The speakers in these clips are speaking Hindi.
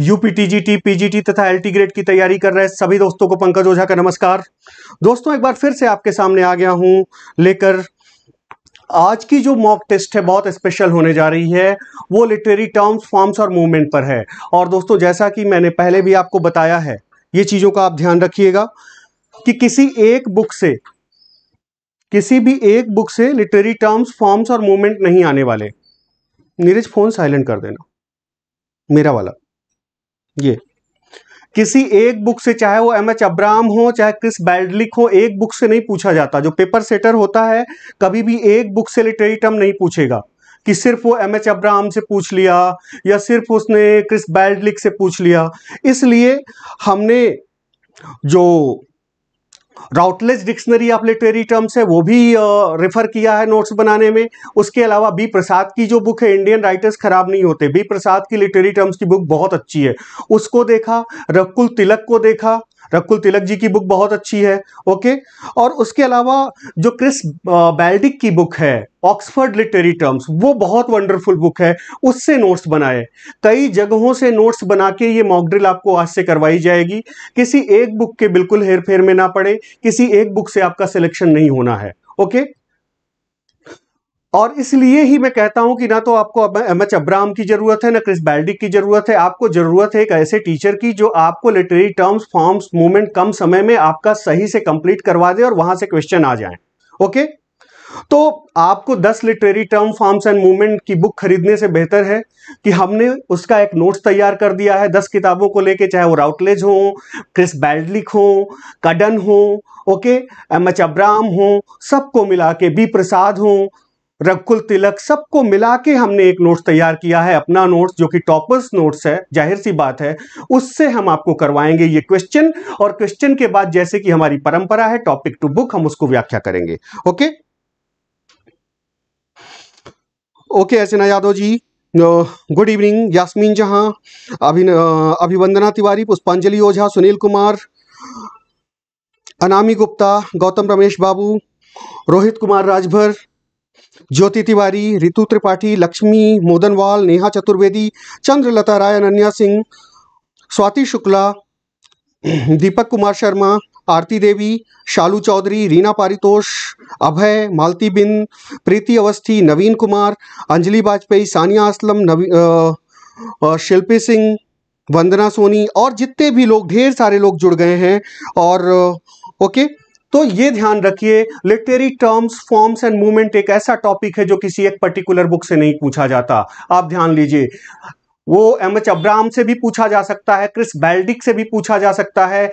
यूपी टीजीटी पीजीटी तथा एलटी ग्रेड की तैयारी कर रहे सभी दोस्तों को पंकज ओझा का नमस्कार दोस्तों एक बार फिर से आपके सामने आ गया हूं लेकर आज की जो मॉक टेस्ट है बहुत स्पेशल होने जा रही है वो लिटरेरी टर्म्स फॉर्म्स और मूवमेंट पर है और दोस्तों जैसा कि मैंने पहले भी आपको बताया है ये चीज़ों का आप ध्यान रखिएगा कि किसी एक बुक से किसी भी एक बुक से लिटरेरी टर्म्स फॉर्म्स और मूवमेंट नहीं आने वाले नीरज फोन साइलेंट कर देना मेरा वाला ये किसी एक बुक से चाहे वो एम एच अब्राहम हो चाहे क्रिस बैडलिक हो एक बुक से नहीं पूछा जाता जो पेपर सेटर होता है कभी भी एक बुक से लिटरेरी टर्म नहीं पूछेगा कि सिर्फ वो एम एच अब्राहम से पूछ लिया या सिर्फ उसने क्रिस बैडलिक से पूछ लिया इसलिए हमने जो Routledge dictionary of literary terms है वो भी रेफर किया है नोट्स बनाने में उसके अलावा बी प्रसाद की जो बुक है इंडियन राइटर्स खराब नहीं होते बी प्रसाद की लिटरेरी टर्म्स की बुक बहुत अच्छी है उसको देखा रकुल तिलक को देखा रकुल तिलक जी की बुक बहुत अच्छी है ओके और उसके अलावा जो क्रिस बैल्डिक की बुक है ऑक्सफर्ड लिटरेरी टर्म्स वो बहुत वंडरफुल बुक है उससे नोट्स बनाए कई जगहों से नोट्स बना के ये मॉकड्रिल आपको आज से करवाई जाएगी किसी एक बुक के बिल्कुल हेर फेर में ना पड़े किसी एक बुक से आपका सिलेक्शन नहीं होना है ओके और इसलिए ही मैं कहता हूं कि ना तो आपको एम एच अब्राहम की जरूरत है ना क्रिस बैल्डिक की जरूरत है आपको जरूरत है एक ऐसे टीचर की जो आपको लिटरेरी टर्म्स फॉर्म्स मूवमेंट कम समय में आपका सही से कंप्लीट करवा दे और वहां से क्वेश्चन आ जाए ओके तो आपको 10 literary term forms and movement की बुक खरीदने से बेहतर है कि हमने उसका एक नोट्स तैयार कर दिया है 10 किताबों को लेके चाहे वो राउटलेज हो क्रिस बैल्डलिक हो कडन हो ओके एम एच अब्राम हो सबको मिला के बी प्रसाद हो रकुल तिलक सबको मिला के हमने एक नोट्स तैयार किया है अपना नोट्स जो कि टॉपर्स नोट्स है जाहिर सी बात है उससे हम आपको करवाएंगे ये क्वेश्चन और क्वेश्चन के बाद जैसे कि हमारी परंपरा है टॉपिक टू बुक हम उसको व्याख्या करेंगे ओके ओके ऐसे यादव जी गुड इवनिंग यास्मीन जहां अभिन अभिवंदना तिवारी पुष्पांजलि ओझा सुनील कुमार अनामी गुप्ता गौतम रमेश बाबू रोहित कुमार राजभर ज्योति तिवारी रितु त्रिपाठी लक्ष्मी मोदनवाल नेहा चतुर्वेदी चंद्रलता राय अनन्या सिंह स्वाति शुक्ला दीपक कुमार शर्मा आरती देवी शालू चौधरी रीना पारितोष अभय मालती बिन प्रीति अवस्थी नवीन कुमार अंजलि वाजपेयी सानिया असलम नवी शिल्पी सिंह वंदना सोनी और जितने भी लोग ढेर सारे लोग जुड़ गए हैं और ओके तो ये ध्यान रखिए literary terms forms and movement एक ऐसा टॉपिक है जो किसी एक पर्टिकुलर बुक से नहीं पूछा जाता आप ध्यान लीजिए वो एम एच अब्राहम से भी पूछा जा सकता है क्रिस बेल्डिक से भी पूछा जा सकता है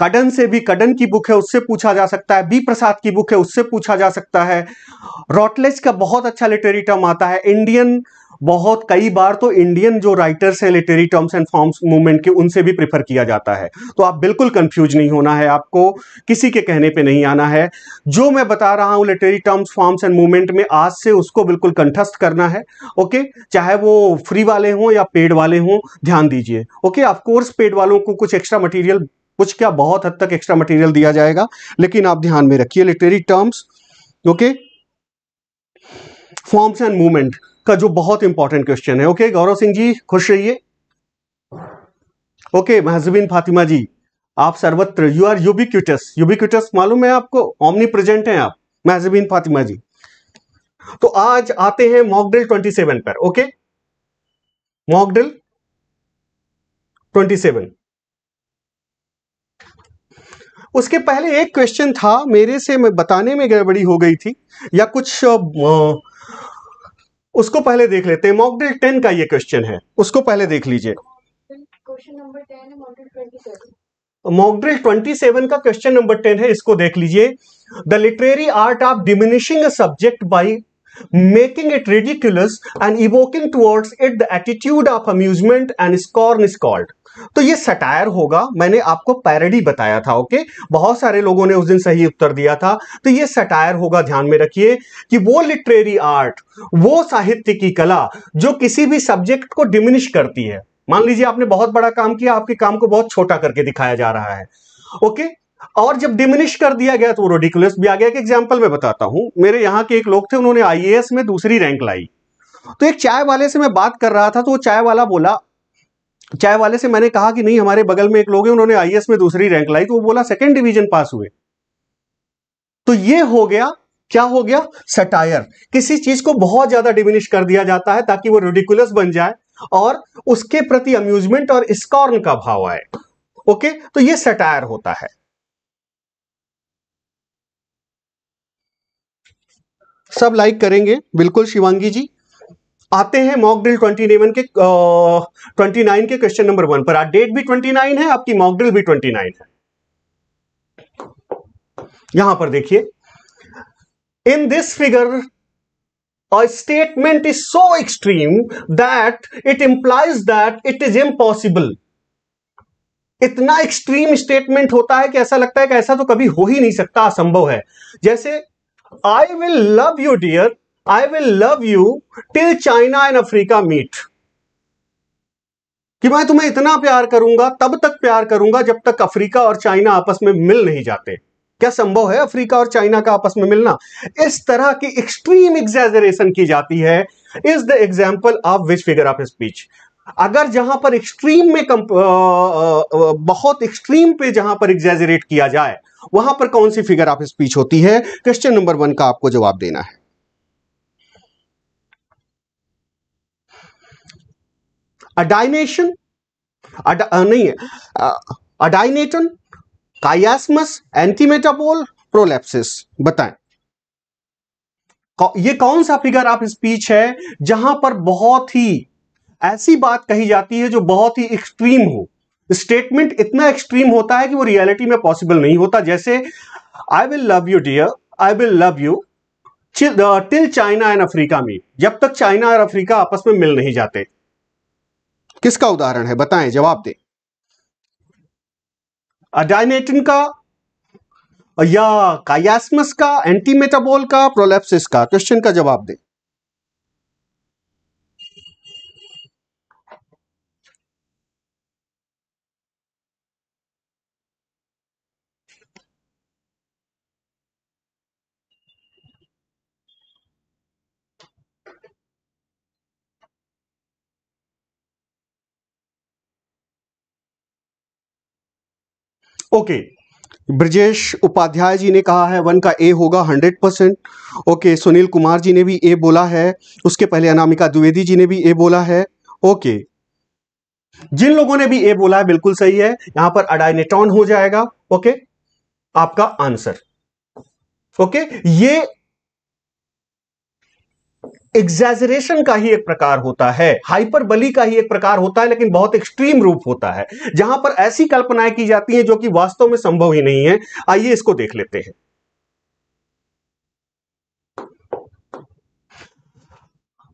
कडन से भी कडन की बुक है उससे पूछा जा सकता है बी प्रसाद की बुक है उससे पूछा जा सकता है रॉटलेज का बहुत अच्छा लिटरेरी टर्म आता है इंडियन बहुत कई बार तो इंडियन जो राइटर्स हैं literary terms and forms movement के उनसे भी प्रिफर किया जाता है तो आप बिल्कुल कंफ्यूज नहीं होना है आपको किसी के कहने पे नहीं आना है जो मैं बता रहा हूँ literary terms forms and movement में आज से उसको बिल्कुल कंठस्थ करना है ओके चाहे वो फ्री वाले हों या पेड वाले हों ध्यान दीजिए ओके ऑफकोर्स पेड वालों को कुछ एक्स्ट्रा मटीरियल कुछ क्या बहुत हद तक एक्स्ट्रा मटीरियल दिया जाएगा लेकिन आप ध्यान में रखिए literary terms okay forms and movement का जो बहुत इंपॉर्टेंट क्वेश्चन है ओके गौरव सिंह जी खुश रहिए ओके महजबिन फातिमा जी आप सर्वत्र यू आर यूबिक्यूटस यूबिक्यूटस मालूम है आपको ऑमनी प्रेजेंट है आप महजबिन फातिमा जी तो आज आते हैं मॉकड्रिल सेवन पर ओके मॉकड्रिल सेवन उसके पहले एक क्वेश्चन था मेरे से मैं बताने में गड़बड़ी हो गई थी या कुछ उसको पहले देख लेते हैं मॉकडल टेन का ये क्वेश्चन है उसको पहले देख लीजिए मॉकड्रिल ट्वेंटी सेवन का क्वेश्चन नंबर टेन है इसको देख लीजिए the literary art of diminishing subject by making it ridiculous and evoking towards it the attitude of amusement and scorn is called तो ये सटायर होगा मैंने आपको पैरडी बताया था ओके बहुत सारे लोगों ने उस दिन सही उत्तर दिया था तो ये सटायर होगा ध्यान में रखिए कि वो लिटरेरी आर्ट वो साहित्य की कला जो किसी भी सब्जेक्ट को डिमिनिश करती है मान लीजिए आपने बहुत बड़ा काम किया आपके काम को बहुत छोटा करके दिखाया जा रहा है ओके और जब डिमिनिश कर दिया गया तो रोडिकुलस भी आ गया कि एग्जाम्पल मैं बताता हूं मेरे यहां के एक लोग थे उन्होंने आईएएस में दूसरी रैंक लाई तो एक चाय वाले से मैं बात कर रहा था तो वो चाय वाला बोला चाय वाले से मैंने कहा कि नहीं हमारे बगल में एक लोग हैं उन्होंने आई में दूसरी रैंक लाई तो वो बोला सेकेंड डिवीजन पास हुए तो ये हो गया क्या हो गया सटायर किसी चीज को बहुत ज्यादा डिमिनिश कर दिया जाता है ताकि वो रेडिकुलस बन जाए और उसके प्रति अम्यूजमेंट और स्कॉर्न का भाव आए ओके तो ये सटायर होता है सब लाइक करेंगे बिल्कुल शिवांगी जी आते हैं मॉक ड्रिल 29 के ट्वेंटी नाइन के क्वेश्चन नंबर वन पर डेट भी नाइन है आपकी मॉक ड्रिल भी नाइन है यहां पर देखिए in this figure a statement is so extreme that it implies that it is impossible इतना एक्सट्रीम स्टेटमेंट होता है कि ऐसा लगता है कि ऐसा तो कभी हो ही नहीं सकता असंभव है जैसे I will love you dear I will love you till China and Africa meet कि मैं तुम्हें इतना प्यार करूंगा तब तक प्यार करूंगा जब तक अफ्रीका और चाइना आपस में मिल नहीं जाते क्या संभव है अफ्रीका और चाइना का आपस में मिलना इस तरह की एक्सट्रीम एग्जेजरेशन की जाती है is the example of which figure of speech अगर जहां पर एक्सट्रीम में कम, आ, आ, बहुत एक्सट्रीम पे जहां पर एग्जेजरेट किया जाए वहां पर कौन सी फिगर ऑफ स्पीच होती है क्वेश्चन नंबर वन का आपको जवाब देना है अडाइनेशन अडा नहीं अडाइनेटन कायास्मस एंटीमेटापोल प्रोलेप्सिस बताएं ये कौन सा फिगर आप स्पीच है जहां पर बहुत ही ऐसी बात कही जाती है जो बहुत ही एक्सट्रीम हो स्टेटमेंट इतना एक्सट्रीम होता है कि वो रियलिटी में पॉसिबल नहीं होता जैसे I will love you dear I will love you till China and Africa में जब तक चाइना और अफ्रीका आपस में मिल नहीं जाते किसका उदाहरण है बताएं जवाब दें अडाइनेटिन का या कायास्मस का एंटीमेटाबोल का प्रोलेप्सिस का क्वेश्चन का जवाब दें ओके ब्रजेश उपाध्याय जी ने कहा है वन का ए होगा hundred percent okay Sunil Kumar ji ने भी ए बोला है उसके पहले अनामिका द्विवेदी जी ने भी ए बोला है ओके जिन लोगों ने भी ए बोला है बिल्कुल सही है यहां पर अडाइनेटॉन हो जाएगा ओके आपका आंसर ओके ये एग्जेजरेशन का ही एक प्रकार होता है हाइपरबली का ही एक प्रकार होता है लेकिन बहुत एक्सट्रीम रूप होता है जहां पर ऐसी कल्पनाएं की जाती हैं जो कि वास्तव में संभव ही नहीं है आइए इसको देख लेते हैं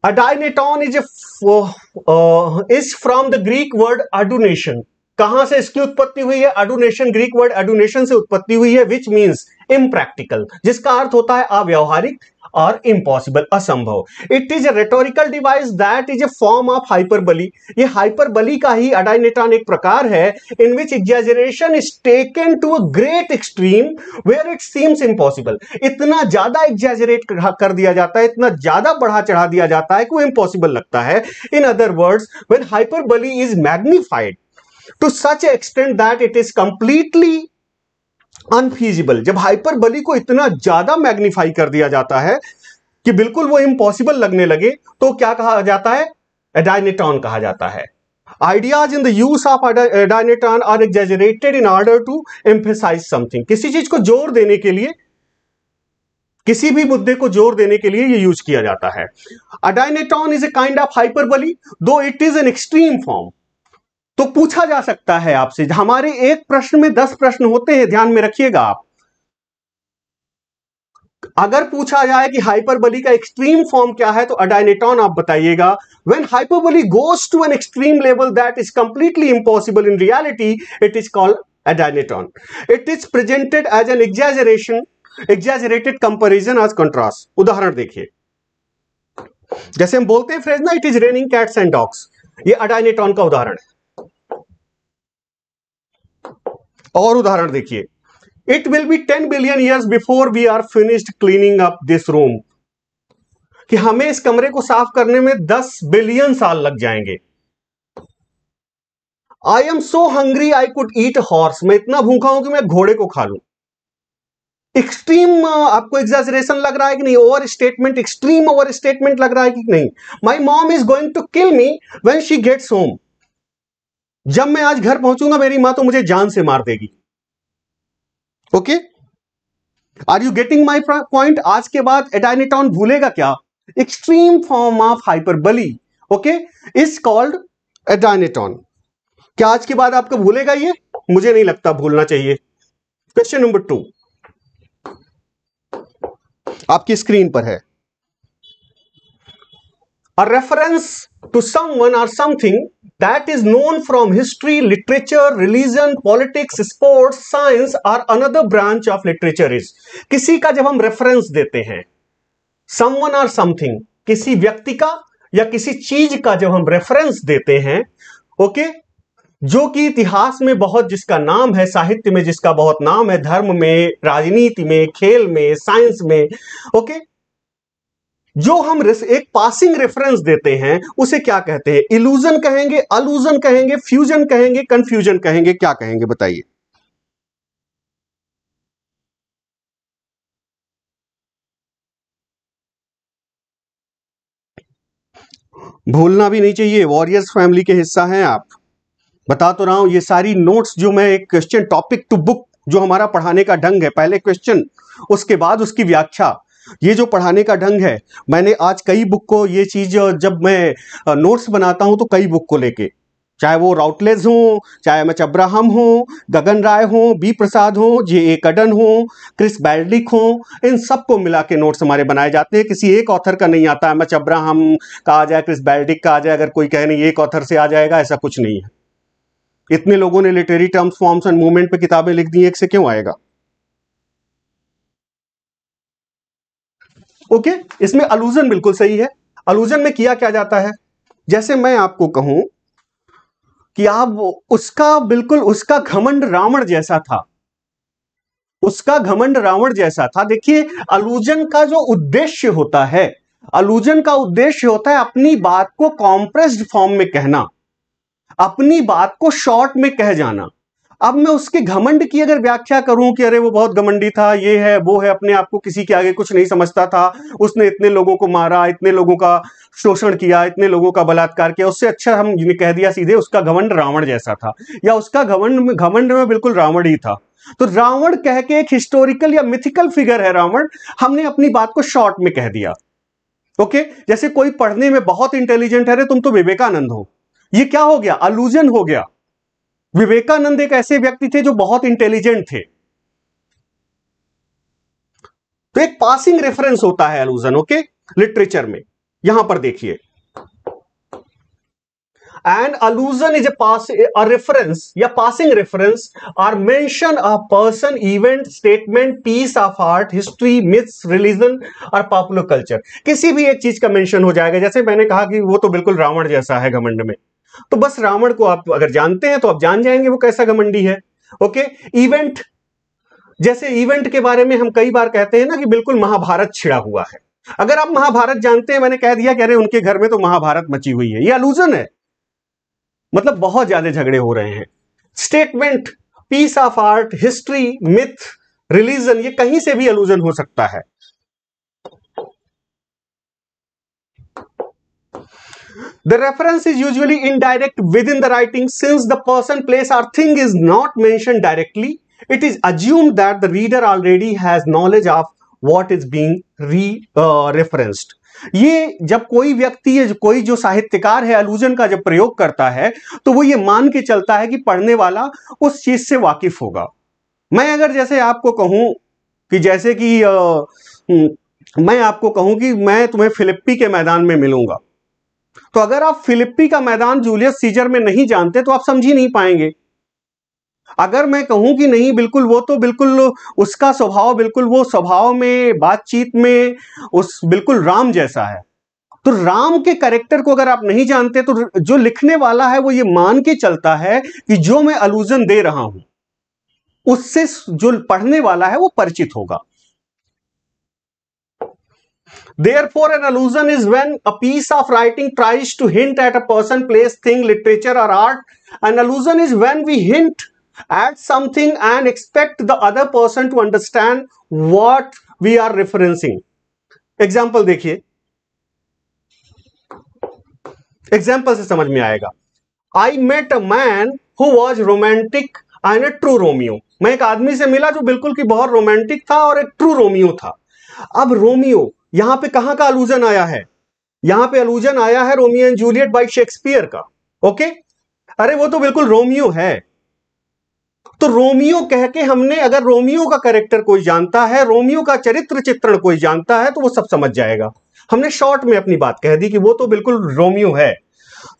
adynaton is is from the Greek word the कहां से इसकी उत्पत्ति हुई है अडुनेशन ग्रीक वर्ड अडुनेशन से उत्पत्ति हुई है विच मीन्स इम्प्रैक्टिकल जिसका अर्थ होता है अव्यवहारिक और इम्पॉसिबल असंभव it is a rhetorical device that is a form of hyperbole ये हाइपरबली का ही अडाइनेटॉन एक प्रकार है in which exaggeration is taken to a great extreme where it seems impossible इतना ज्यादा एग्जेजरेट कर दिया जाता है इतना ज्यादा बढ़ा चढ़ा दिया जाता है कि वो इम्पॉसिबल लगता है in other words when hyperbole is magnified to such extent that it is completely unfeasible जब हाइपरबली को इतना ज्यादा मैग्निफाई कर दिया जाता है कि बिल्कुल वो इम्पॉसिबल लगने लगे तो क्या कहा जाता है एडाइनेटॉन कहा जाता है ideas in the use of adynaton are exaggerated in order to emphasize something किसी चीज को जोर देने के लिए किसी भी मुद्दे को जोर देने के लिए ये यूज किया जाता है adynaton is a kind of hyperbole though it is an extreme form तो पूछा जा सकता है आपसे हमारे एक प्रश्न में दस प्रश्न होते हैं ध्यान में रखिएगा आप अगर पूछा जाए कि हाइपरबली का एक्सट्रीम फॉर्म क्या है तो अडाइनेटॉन आप बताइएगा when hyperbole goes to an extreme level that is completely impossible in reality it is called adynaton it is presented as an exaggeration exaggerated comparison as contrast उदाहरण देखिए जैसे हम बोलते हैं फ्रेज ना it is raining cats and dogs ये अडाइनेटॉन का उदाहरण है और उदाहरण देखिए it will be ten billion years before we are finished cleaning up this room कि हमें इस कमरे को साफ करने में दस बिलियन साल लग जाएंगे I am so hungry I could eat horse मैं इतना भूखा हूं कि मैं घोड़े को खा लू एक्सट्रीम uh, आपको एग्जाजरेशन लग रहा है कि नहीं over statement extreme over statement लग रहा है कि नहीं my mom is going to kill me when she gets home जब मैं आज घर पहुंचूंगा मेरी मां तो मुझे जान से मार देगी okay are you getting my point आज के बाद एडाइनेटॉन भूलेगा क्या extreme form of hyperbole okay is called adynaton क्या आज के बाद आपको भूलेगा ये मुझे नहीं लगता भूलना चाहिए क्वेश्चन नंबर टू आपकी स्क्रीन पर है a reference to someone or something that is known from history, literature, religion, politics, sports, science or another branch of literature is. kisi ka jab hum reference dete hain someone or something kisi vyakti ka ya kisi cheez ka jab hum reference dete hain okay? जो कि इतिहास में बहुत जिसका नाम है साहित्य में जिसका बहुत नाम है धर्म में राजनीति में खेल में साइंस में ओके okay? जो हम एक पासिंग रेफरेंस देते हैं उसे क्या कहते हैं इल्यूजन कहेंगे अलूजन कहेंगे फ्यूजन कहेंगे कंफ्यूजन कहेंगे क्या कहेंगे बताइए भूलना भी नहीं चाहिए वॉरियर्स फैमिली के हिस्सा हैं आप बता तो रहा हूं ये सारी नोट्स जो मैं एक क्वेश्चन टॉपिक टू बुक जो हमारा पढ़ाने का ढंग है पहले क्वेश्चन उसके बाद उसकी व्याख्या ये जो पढ़ाने का ढंग है मैंने आज कई बुक को ये चीज़ जब मैं नोट्स बनाता हूं तो कई बुक को लेके चाहे वो राउटलेज हों चाहे मच अब्राहम हों गगन राय हों बी प्रसाद हों जे ए कडन हों क्रिस बैल्डिक हों इन सबको मिला के नोट्स हमारे बनाए जाते हैं किसी एक ऑथर का नहीं आता है एच अब्राहम का आ जाए क्रिस बैल्डिक का आ जाए अगर कोई कहे नहीं एक ऑथर से आ जाएगा ऐसा कुछ नहीं है इतने लोगों ने literary terms forms and movement पे किताबें लिख दी एक से क्यों आएगा ओके इसमें अलूजन बिल्कुल सही है अलूजन में किया क्या जाता है जैसे मैं आपको कहूं कि आप उसका बिल्कुल उसका घमंड रावण जैसा था उसका घमंड रावण जैसा था देखिए अलूजन का जो उद्देश्य होता है अलूजन का उद्देश्य होता है अपनी बात को कॉम्प्रेस्ड फॉर्म में कहना अपनी बात को शॉर्ट में कह जाना अब मैं उसके घमंड की अगर व्याख्या करूं कि अरे वो बहुत घमंडी था ये है वो है अपने आप को किसी के आगे कुछ नहीं समझता था उसने इतने लोगों को मारा इतने लोगों का शोषण किया इतने लोगों का बलात्कार किया उससे अच्छा हम कह दिया सीधे उसका घमंड रावण जैसा था या उसका घमंड घमंड में बिल्कुल रावण ही था तो रावण कह के एक हिस्टोरिकल या मिथिकल फिगर है रावण हमने अपनी बात को शॉर्ट में कह दिया ओके जैसे कोई पढ़ने में बहुत इंटेलिजेंट है रे तुम तो विवेकानंद हो ये क्या हो गया अलूजन हो गया विवेकानंद एक ऐसे व्यक्ति थे जो बहुत इंटेलिजेंट थे तो एक पासिंग रेफरेंस होता है अलूजन ओके लिटरेचर में यहां पर देखिए and allusion is a pass a reference या passing reference or mention a person event statement piece of art history myths religion और पॉपुलर कल्चर किसी भी एक चीज का मेंशन हो जाएगा जैसे मैंने कहा कि वो तो बिल्कुल रावण जैसा है घमंड में तो बस रावण को आप अगर जानते हैं तो आप जान जाएंगे वो कैसा घमंडी है ओके इवेंट जैसे इवेंट के बारे में हम कई बार कहते हैं ना कि बिल्कुल महाभारत छिड़ा हुआ है अगर आप महाभारत जानते हैं मैंने कह दिया कह रहे उनके घर में तो महाभारत मची हुई है ये अलूजन है मतलब बहुत ज्यादा झगड़े हो रहे हैं statement piece of art history myth religion ये कहीं से भी अलूजन हो सकता है The reference is usually indirect within the writing since the person, place or thing is not mentioned directly. It is assumed that the reader already has knowledge of what is being re, uh, referenced. ये जब कोई व्यक्ति या कोई जो साहित्यकार है अलूजन का जब प्रयोग करता है तो वो ये मान के चलता है कि पढ़ने वाला उस चीज से वाकिफ होगा मैं अगर जैसे आपको कहूं कि जैसे कि आ, मैं आपको कहूं कि मैं तुम्हें फिलिप्पी के मैदान में मिलूंगा तो अगर आप फिलिप्पी का मैदान जूलियस सीजर में नहीं जानते तो आप समझ ही नहीं पाएंगे अगर मैं कहूं कि नहीं बिल्कुल वो तो बिल्कुल उसका स्वभाव बिल्कुल वो स्वभाव में बातचीत में उस बिल्कुल राम जैसा है तो राम के करेक्टर को अगर आप नहीं जानते तो जो लिखने वाला है वो ये मान के चलता है कि जो मैं अलूजन दे रहा हूं उससे जो पढ़ने वाला है वो परिचित होगा therefore an allusion is when a piece of writing tries to hint at a person place thing literature or art an allusion is when we hint at something and expect the other person to understand what we are referencing example देखिए एग्जाम्पल से समझ में आएगा I met a man who was romantic and a true Romeo मैं एक आदमी से मिला जो बिल्कुल की बहुत रोमांटिक था और एक ट्रू रोमियो था अब रोमियो यहां पे कहां का अलूजन आया है यहां पे अलूजन आया है Romeo and Juliet by Shakespeare का ओके अरे वो तो बिल्कुल रोमियो है तो रोमियो कह के हमने अगर रोमियो का कैरेक्टर कोई जानता है रोमियो का चरित्र चित्रण कोई जानता है तो वो सब समझ जाएगा हमने शॉर्ट में अपनी बात कह दी कि वो तो बिल्कुल रोमियो है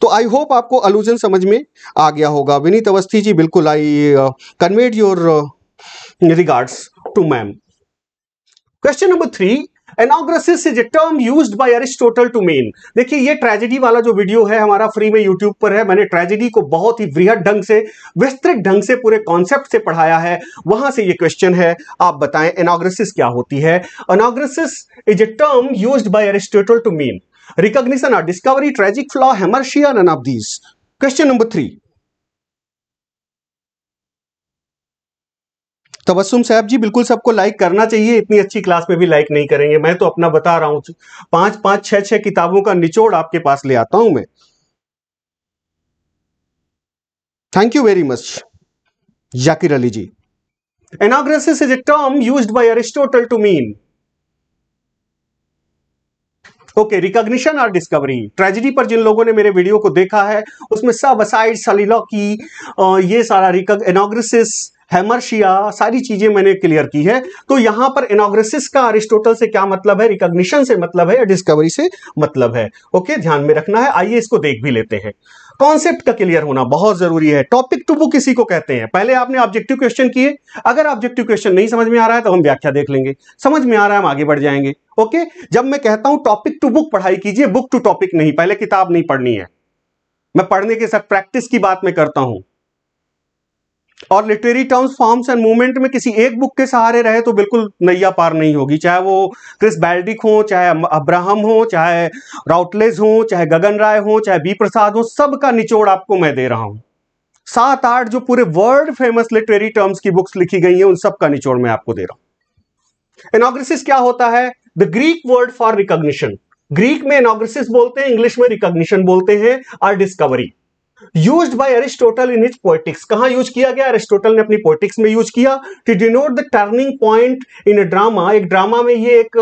तो आई होप आपको अलूजन समझ में आ गया होगा विनीत अवस्थी जी बिल्कुल I conveyed your regards to ma'am question number three anagnorisis is a term use by Aristotle to mean देखिए ये ट्रेजेडी वाला जो वीडियो है हमारा फ्री में यूट्यूब पर है मैंने ट्रेजेडी को बहुत ही वृहद ढंग से विस्तृत ढंग से पूरे कॉन्सेप्ट से पढ़ाया है वहां से ये क्वेश्चन है आप बताएं एनाग्रेसिस क्या होती है anagnorisis is a term use by Aristotle to mean recognition or discovery tragic flaw hamartia of these question number three Tabassum तो साहब जी बिल्कुल सबको लाइक करना चाहिए इतनी अच्छी क्लास में भी लाइक नहीं करेंगे मैं तो अपना बता रहा हूँ पांच पांच छह छह किताबों का निचोड़ आपके पास ले आता हूं मैं thank you very much Zakir Ali ji anagnorisis is a term use by Aristotle to mean okay recognition और डिस्कवरी ट्रेजिडी पर जिन लोगों ने मेरे वीडियो को देखा है उसमें सब असाइड सलीलॉकी ये सारा रिकॉग्निसिस हैमरशिया सारी चीजें मैंने क्लियर की है तो यहां पर एनोग्रेसिस का अरिस्टोटल से क्या मतलब है रिकॉग्निशन से मतलब है या डिस्कवरी से मतलब है ओके ध्यान में रखना है आइए इसको देख भी लेते हैं कॉन्सेप्ट का क्लियर होना बहुत जरूरी है टॉपिक टू बुक इसी को कहते हैं पहले आपने ऑब्जेक्टिव क्वेश्चन किए अगर ऑब्जेक्टिव क्वेश्चन नहीं समझ में आ रहा है तो हम व्याख्या देख लेंगे समझ में आ रहा है हम आगे बढ़ जाएंगे ओके जब मैं कहता हूं टॉपिक टू बुक पढ़ाई कीजिए बुक टू टॉपिक नहीं पहले किताब नहीं पढ़नी है मैं पढ़ने के साथ प्रैक्टिस की बात में करता हूं और literary terms forms and movement में किसी एक बुक के सहारे रहे तो बिल्कुल नैया पार नहीं होगी चाहे वो क्रिस बैल्डिक हो चाहे अब्राहम हो चाहे राउटलेज हो चाहे गगन राय हो चाहे बी प्रसाद हो सबका निचोड़ आपको मैं दे रहा हूं सात आठ जो पूरे वर्ल्ड फेमस लिटरेरी टर्म्स की बुक्स लिखी गई हैं उन सबका निचोड़ मैं आपको दे रहा हूं एनोग्रेसिस क्या होता है the Greek word for recognition Greek में एनोग्रेसिस बोलते हैं इंग्लिश में रिकॉग्निशन बोलते हैं और discovery use by Aristotle in his poetics कहाँ यूज किया गया अरिस्टोटल ने अपनी पोइटिक्स में यूज किया to denote the turning point in a drama एक ड्रामा में ये एक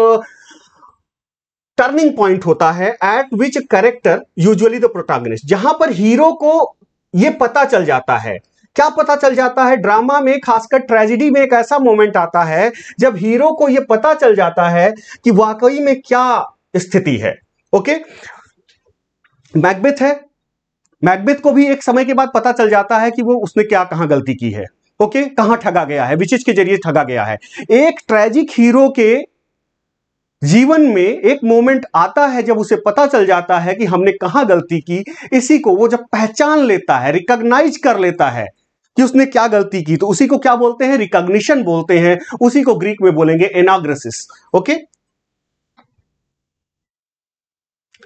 टर्निंग पॉइंट होता है at which character usually the protagonist जहां पर हीरो को ये पता चल जाता है क्या पता चल जाता है ड्रामा में खासकर ट्रेजिडी में एक ऐसा मोमेंट आता है जब हीरो को यह पता चल जाता है कि वाकई में क्या स्थिति है ओके मैकबेथ है मैकबेथ को भी एक समय के बाद पता चल जाता है कि वो उसने क्या कहा गलती की है ओके कहा ठगा गया है विचिज के जरिए ठगा गया है एक ट्रेजिक हीरो के जीवन में एक मोमेंट आता है जब उसे पता चल जाता है कि हमने कहाँ गलती की इसी को वो जब पहचान लेता है रिकॉग्नाइज कर लेता है कि उसने क्या गलती की तो उसी को क्या बोलते हैं रिकॉग्निशन बोलते हैं उसी को ग्रीक में बोलेंगे anagnorisis okay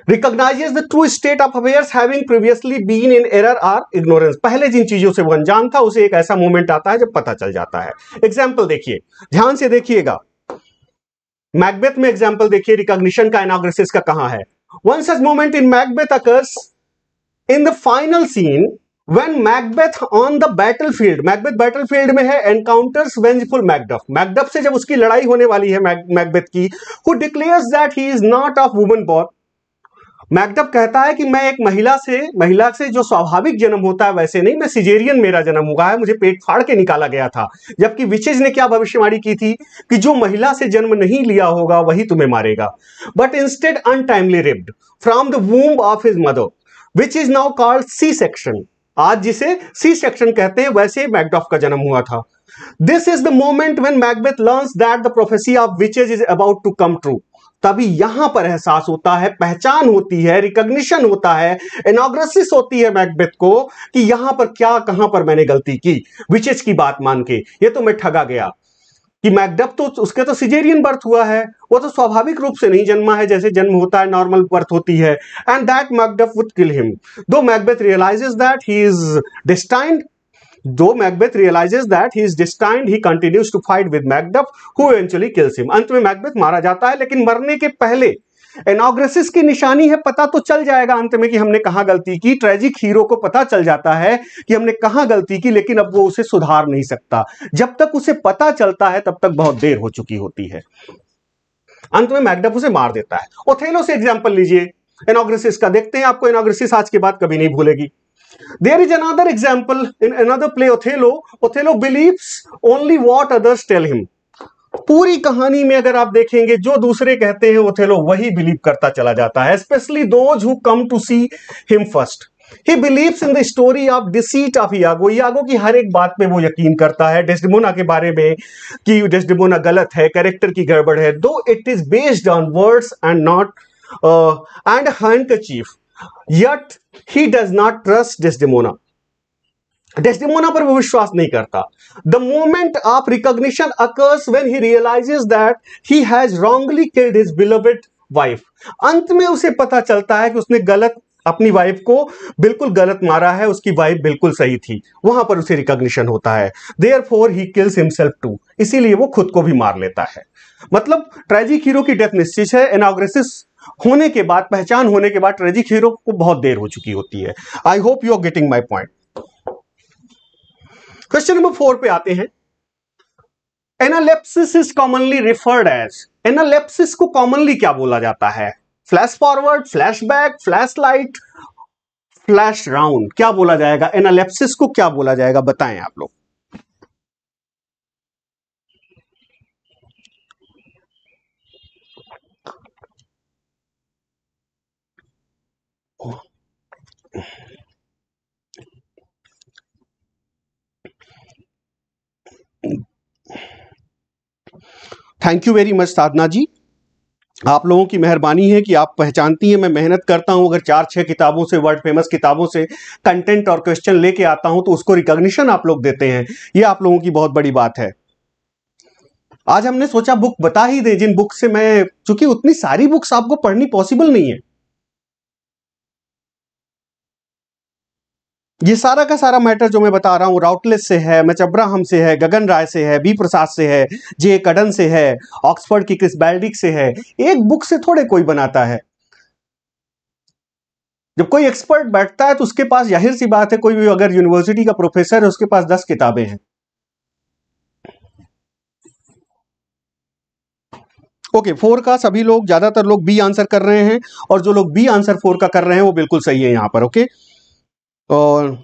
recognizes the true state of affairs having previously been in error or ignorance पहले जिन चीजों से वो अनजान था उसे एक ऐसा मोमेंट आता है जब पता चल जाता है एग्जाम्पल देखिए ध्यान से देखिएगा मैकबेथ में एग्जाम्पल देखिए रिकॉग्निशन का एनाग्रेसिस का कहां है one such moment in Macbeth occurs in the final scene when on the battle field Macbeth battle field में है एनकाउंटर्स वेंजफुल macduff मैगडफ से जब उसकी लड़ाई होने वाली है मैकबेथ की who declares that he is not of woman born Macduff कहता है कि मैं एक महिला से महिला से जो स्वाभाविक जन्म होता है वैसे नहीं मैं सिजेरियन मेरा जन्म हुआ है मुझे पेट फाड़ के निकाला गया था जबकि विचेज ने क्या भविष्यवाणी की थी कि जो महिला से जन्म नहीं लिया होगा वही तुम्हें मारेगा but instead untimely ripped from the womb of his mother which is now called C section आज जिसे सी सेक्शन कहते हैं वैसे मैकडॉफ का जन्म हुआ था this is the moment when Macbeth learn that the prophecy of witches is about to come true तभी यहां पर एहसास होता है पहचान होती है रिकॉग्निशन होता है एनोग्रेसिस होती है मैकबेथ को कि यहां पर क्या कहां पर मैंने गलती की विचेज की बात मान के ये तो मैं ठगा गया कि मैकडब तो उसके तो सिजेरियन बर्थ हुआ है वो तो स्वाभाविक रूप से नहीं जन्मा है जैसे जन्म होता है नॉर्मल बर्थ होती है and that Macduff would kill him though Macbeth realizes that he is destined though Macbeth realizes that he is destined he continues to fight with Macduff, who eventually kills him अंत में मैकबेथ मारा जाता है लेकिन मरने के पहले एनाग्रेसिस की निशानी है पता तो चल जाएगा अंत में कि हमने कहा गलती की ट्रेजिक हीरो को पता चल जाता है कि हमने कहा गलती की लेकिन अब वो उसे सुधार नहीं सकता जब तक उसे पता चलता है तब तक बहुत देर हो चुकी होती है अंत में मैकडप उसे मार देता है ओथेलो से एग्जाम्पल लीजिए एनोग्रेसिस का देखते हैं आपको एनोग्रेसिस आज के बाद कभी नहीं भूलेगी There is another example in another play Othello. Othello believes only what others tell him. पूरी कहानी में अगर आप देखेंगे जो दूसरे कहते हैं ओथेलो वही बिलीव करता चला जाता है specially those who come to see him first he believes in the story of deceit of Iago Iago की हर एक बात पे वो यकीन करता है डेस्टिमोना के बारे में कि डेस्टिमोना गलत है कैरेक्टर की गड़बड़ है though it is based on words and not and handkerchief yet he does not trust Desdemona Desdemona पर भी विश्वास नहीं करता the moment of recognition occurs when he realizes that he has wrongly killed his beloved wife अंत में उसे पता चलता है कि उसने गलत अपनी वाइफ को बिल्कुल गलत मारा है उसकी वाइफ बिल्कुल सही थी वहां पर उसे रिकॉग्निशन होता है therefore he kills himself too इसीलिए वो खुद को भी मार लेता है मतलब ट्रेजिक हीरो की डेथ निश्चित है एनाग्रेसिस होने के बाद पहचान होने के बाद ट्रेजिक हीरो को बहुत देर हो चुकी होती है I hope you are getting my point question number four पे आते हैं analepsis is commonly referred as analepsis को कॉमनली क्या बोला जाता है flash forward flash back flash light flash round क्या बोला जाएगा एनालेप्सिस को क्या बोला जाएगा बताएं आप लोग thank you very much Sadhana ji आप लोगों की मेहरबानी है कि आप पहचानती हैं मैं मेहनत करता हूं अगर चार छह किताबों से वर्ल्ड फेमस किताबों से कंटेंट और क्वेश्चन लेके आता हूं तो उसको रिकॉग्निशन आप लोग देते हैं ये आप लोगों की बहुत बड़ी बात है आज हमने सोचा बुक बता ही दे जिन बुक से मैं चूंकि उतनी सारी बुक्स आपको पढ़नी पॉसिबल नहीं है ये सारा का सारा मैटर जो मैं बता रहा हूँ राउटलेस से है मचब्राहम से है गगन राय से है बी प्रसाद से है जे कडन से है ऑक्सफोर्ड की क्रिस बैल्डिक से है एक बुक से थोड़े कोई बनाता है जब कोई एक्सपर्ट बैठता है तो उसके पास जाहिर सी बात है कोई भी अगर यूनिवर्सिटी का प्रोफेसर है उसके पास दस किताबें हैं ओके okay, फोर का सभी लोग ज्यादातर लोग बी आंसर कर रहे हैं और जो लोग बी आंसर फोर का कर रहे हैं वो बिल्कुल सही है यहां पर ओके okay? और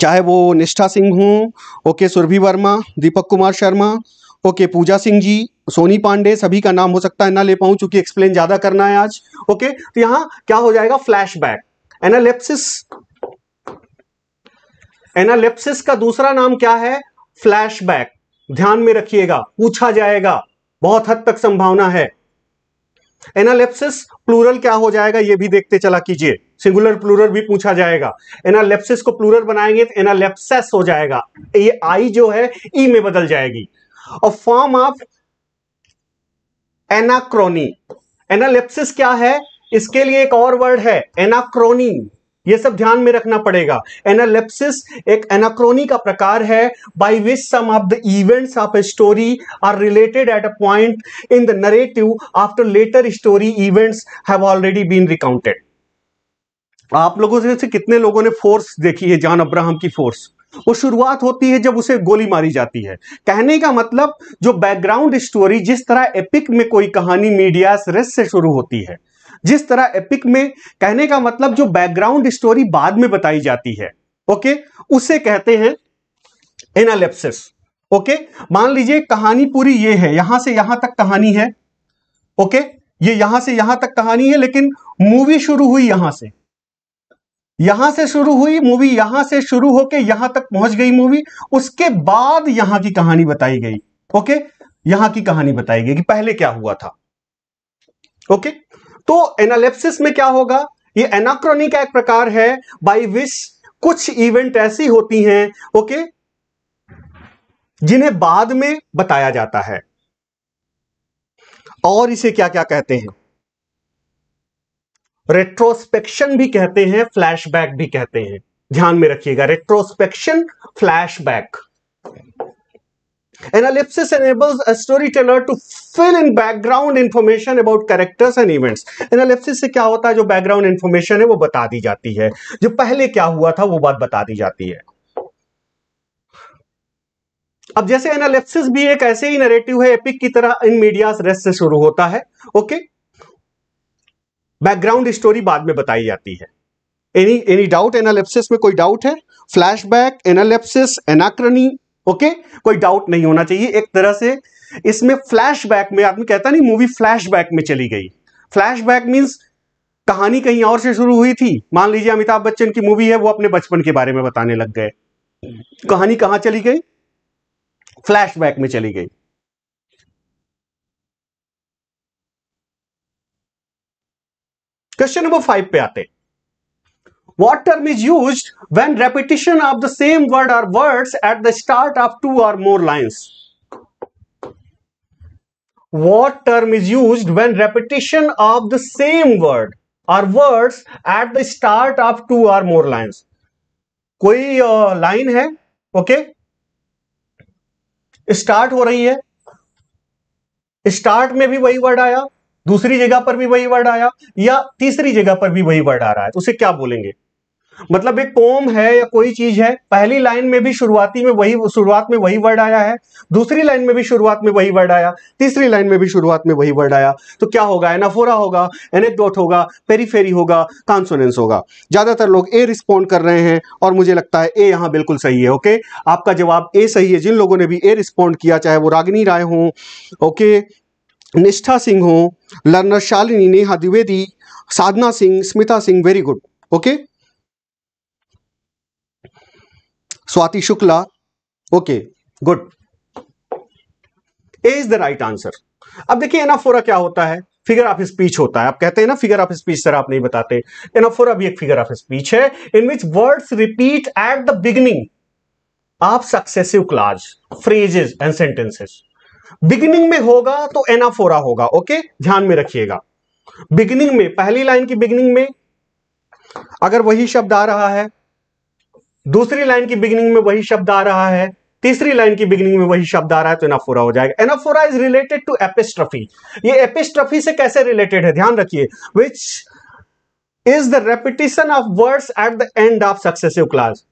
चाहे वो निष्ठा सिंह हों ओके सुरभि वर्मा दीपक कुमार शर्मा ओके पूजा सिंह जी सोनी पांडे सभी का नाम हो सकता है ना ले पाऊँ चूंकि एक्सप्लेन ज़्यादा करना है आज ओके तो यहाँ क्या हो जाएगा फ्लैशबैक एनालिप्सिस एनालिप्सिस का दूसरा नाम क्या है फ्लैशबैक ध्यान में रखिएगा पूछा जाएगा बहुत हद तक संभावना है एनालिप्सिस प्लूरल क्या हो जाएगा ये भी देखते चला कीजिए सिंगुलर प्लूरल भी पूछा जाएगा एनालेप्सिस को प्लूरल बनाएंगे तो एनालेप्सेस हो जाएगा ये आई जो है ई e में बदल जाएगी और फॉर्म ऑफ एनाक्रोनी एनालेप्सिस क्या है इसके लिए एक और वर्ड है एनाक्रोनी ये सब ध्यान में रखना पड़ेगा एनालेप्सिस एक एनाक्रोनी का प्रकार है by which some of the events of a story are related at a point in the narrative after later story events have already been recounted आप लोगों से कितने लोगों ने फोर्स देखी है जॉन अब्राहम की फोर्स वो शुरुआत होती है जब उसे गोली मारी जाती है कहने का मतलब जो बैकग्राउंड स्टोरी जिस तरह एपिक में कोई कहानी मीडिया रेस से शुरू होती है जिस तरह एपिक में कहने का मतलब जो बैकग्राउंड स्टोरी बाद में बताई जाती है ओके उसे कहते हैं एनालिप्सिस ओके मान लीजिए कहानी पूरी ये है यहां से यहां तक कहानी है ओके ये यहां से यहां तक कहानी है लेकिन मूवी शुरू हुई यहां से यहां से शुरू हुई मूवी यहां से शुरू होकर यहां तक पहुंच गई मूवी उसके बाद यहां की कहानी बताई गई ओके यहां की कहानी बताई गई कि पहले क्या हुआ था ओके तो एनालिप्सिस में क्या होगा ये एनाक्रोनी का एक प्रकार है बाई विश कुछ इवेंट ऐसी होती हैं ओके जिन्हें बाद में बताया जाता है और इसे क्या क्या कहते हैं रेट्रोस्पेक्शन भी कहते हैं फ्लैशबैक भी कहते हैं ध्यान में रखिएगा retrospection flashback enables a story teller to fill in background information about characters and events analepsis से क्या होता है जो बैकग्राउंड इंफॉर्मेशन है वो बता दी जाती है जो पहले क्या हुआ था वो बात बता दी जाती है अब जैसे एनालिप्सिस भी एक ऐसे ही नरेटिव है एपिक की तरह इन मीडिया से शुरू होता है ओके okay? बैकग्राउंड स्टोरी बाद में बताई जाती है एनी एनी डाउट एनालिप्सिस में कोई डाउट है फ्लैशबैक एनालिप्सिस एनाक्रनी ओके कोई डाउट नहीं होना चाहिए एक तरह से इसमें फ्लैशबैक में आदमी कहता नहीं मूवी फ्लैशबैक में चली गई फ्लैशबैक मींस कहानी कहीं और से शुरू हुई थी मान लीजिए अमिताभ बच्चन की मूवी है वो अपने बचपन के बारे में बताने लग गए कहानी कहाँ चली गई फ्लैशबैक में चली गई क्वेश्चन नंबर फाइव पे आते what term is use when repetition of the same word or word at the start of two or more lines what term is use when repetition of the same word or words at the start of two or more lines कोई लाइन है ओके okay? स्टार्ट हो रही है स्टार्ट में भी वही वर्ड आया दूसरी जगह पर भी वही वर्ड आया या तीसरी जगह पर भी वही वर्ड आ रहा है उसे क्या बोलेंगे मतलब एक पोम है या कोई चीज है पहली लाइन में भी शुरुआती में वही शुरुआत में वही वर्ड आया है दूसरी लाइन में भी शुरुआत में वही वर्ड आया तीसरी लाइन में भी शुरुआत में वही वर्ड आया तो क्या होगा एनाफोरा होगा एनेक्डोट होगा पेरीफेरी होगा कॉन्सोनेंस होगा ज्यादातर लोग ए रिस्पॉन्ड कर रहे हैं और मुझे लगता है ए यहां बिल्कुल सही है ओके आपका जवाब ए सही है जिन लोगों ने भी ए रिस्पॉन्ड किया चाहे वो रागिनी राय हो ओके निष्ठा सिंह हो learner Shalini Neha Dwivedi Sadhana Singh Smita Singh very good okay Swati Shukla okay good A is the right answer अब देखिए एनाफोरा क्या होता है फिगर ऑफ स्पीच होता है आप कहते हैं ना फिगर ऑफ स्पीच सर आप नहीं बताते एनाफोरा भी एक फिगर ऑफ स्पीच है in which words repeat at the beginning of successive class phrases and sentences beginning में होगा तो एनाफोरा होगा ओके ध्यान में रखिएगा बिगिनिंग में पहली लाइन की बिगिनिंग में अगर वही शब्द आ रहा है दूसरी लाइन की बिगिनिंग में वही शब्द आ रहा है तीसरी लाइन की बिगिनिंग में वही शब्द आ रहा है तो एनाफोरा हो जाएगा anaphora is related to epistrophe ये एपिस्ट्रफी से कैसे रिलेटेड है ध्यान रखिए which is the repetition of words at the end of successive class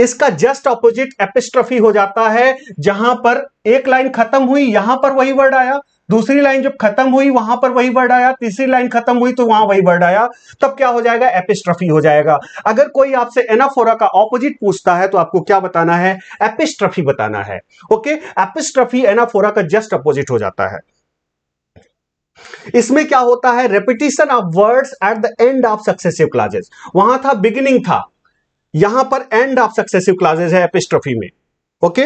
इसका जस्ट ऑपोजिट एपिस्ट्रफी हो जाता है जहां पर एक लाइन खत्म हुई यहां पर वही वर्ड आया दूसरी लाइन जब खत्म हुई वहां पर वही वर्ड आया तीसरी लाइन खत्म हुई तो वहां वही वर्ड आया तब क्या हो जाएगा एपिस्ट्रफी हो जाएगा अगर कोई आपसे एनाफोरा का ऑपोजिट पूछता है तो आपको क्या बताना है एपिस्ट्रफी बताना है ओके एपिस्ट्रफी एनाफोरा का जस्ट अपोजिट हो जाता है इसमें क्या होता है repetition of words at the end of successive classes वहां था बिगिनिंग था यहां पर एंड ऑफ सक्सेसिव क्लासेस है एपिस्ट्रॉफी में ओके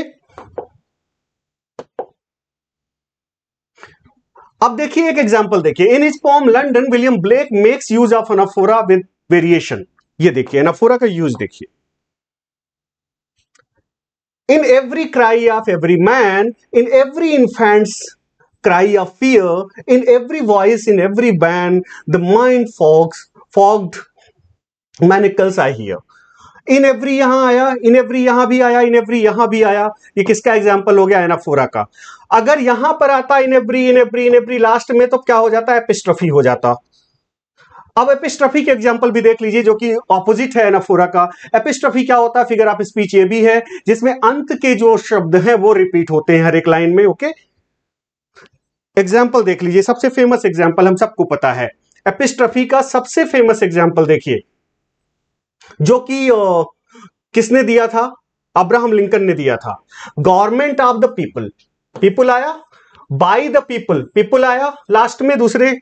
अब देखिए एक एग्जांपल देखिए in is form London William Blake makes use of anaphora with variation ये देखिए अनाफोरा का यूज देखिए in every cry of every man in every infants cry of fear in every voice in every ban the mind fox forged manacles I hear in every यहां आया इन एवरी यहां भी आया इन एवरी यहां भी आया ये किसका एग्जाम्पल हो गया एनाफोरा का अगर यहां पर आता in every in every in every last में तो क्या हो जाता है एपिस्ट्रफी हो जाता अब एपिस्ट्रफी के एग्जाम्पल भी देख लीजिए जो कि ऑपोजिट है एनाफोरा का एपिस्ट्रफी क्या होता है फिगर आप स्पीच ये भी है जिसमें अंत के जो शब्द हैं वो रिपीट होते हैं हर एक लाइन में ओके एग्जाम्पल देख लीजिए सबसे फेमस एग्जाम्पल हम सबको पता है एपिस्ट्रफी का सबसे फेमस एग्जाम्पल देखिए जो कि किसने दिया था अब्राहम लिंकन ने दिया था government of the people people आया बाई द पीपल पीपल आया लास्ट में दूसरे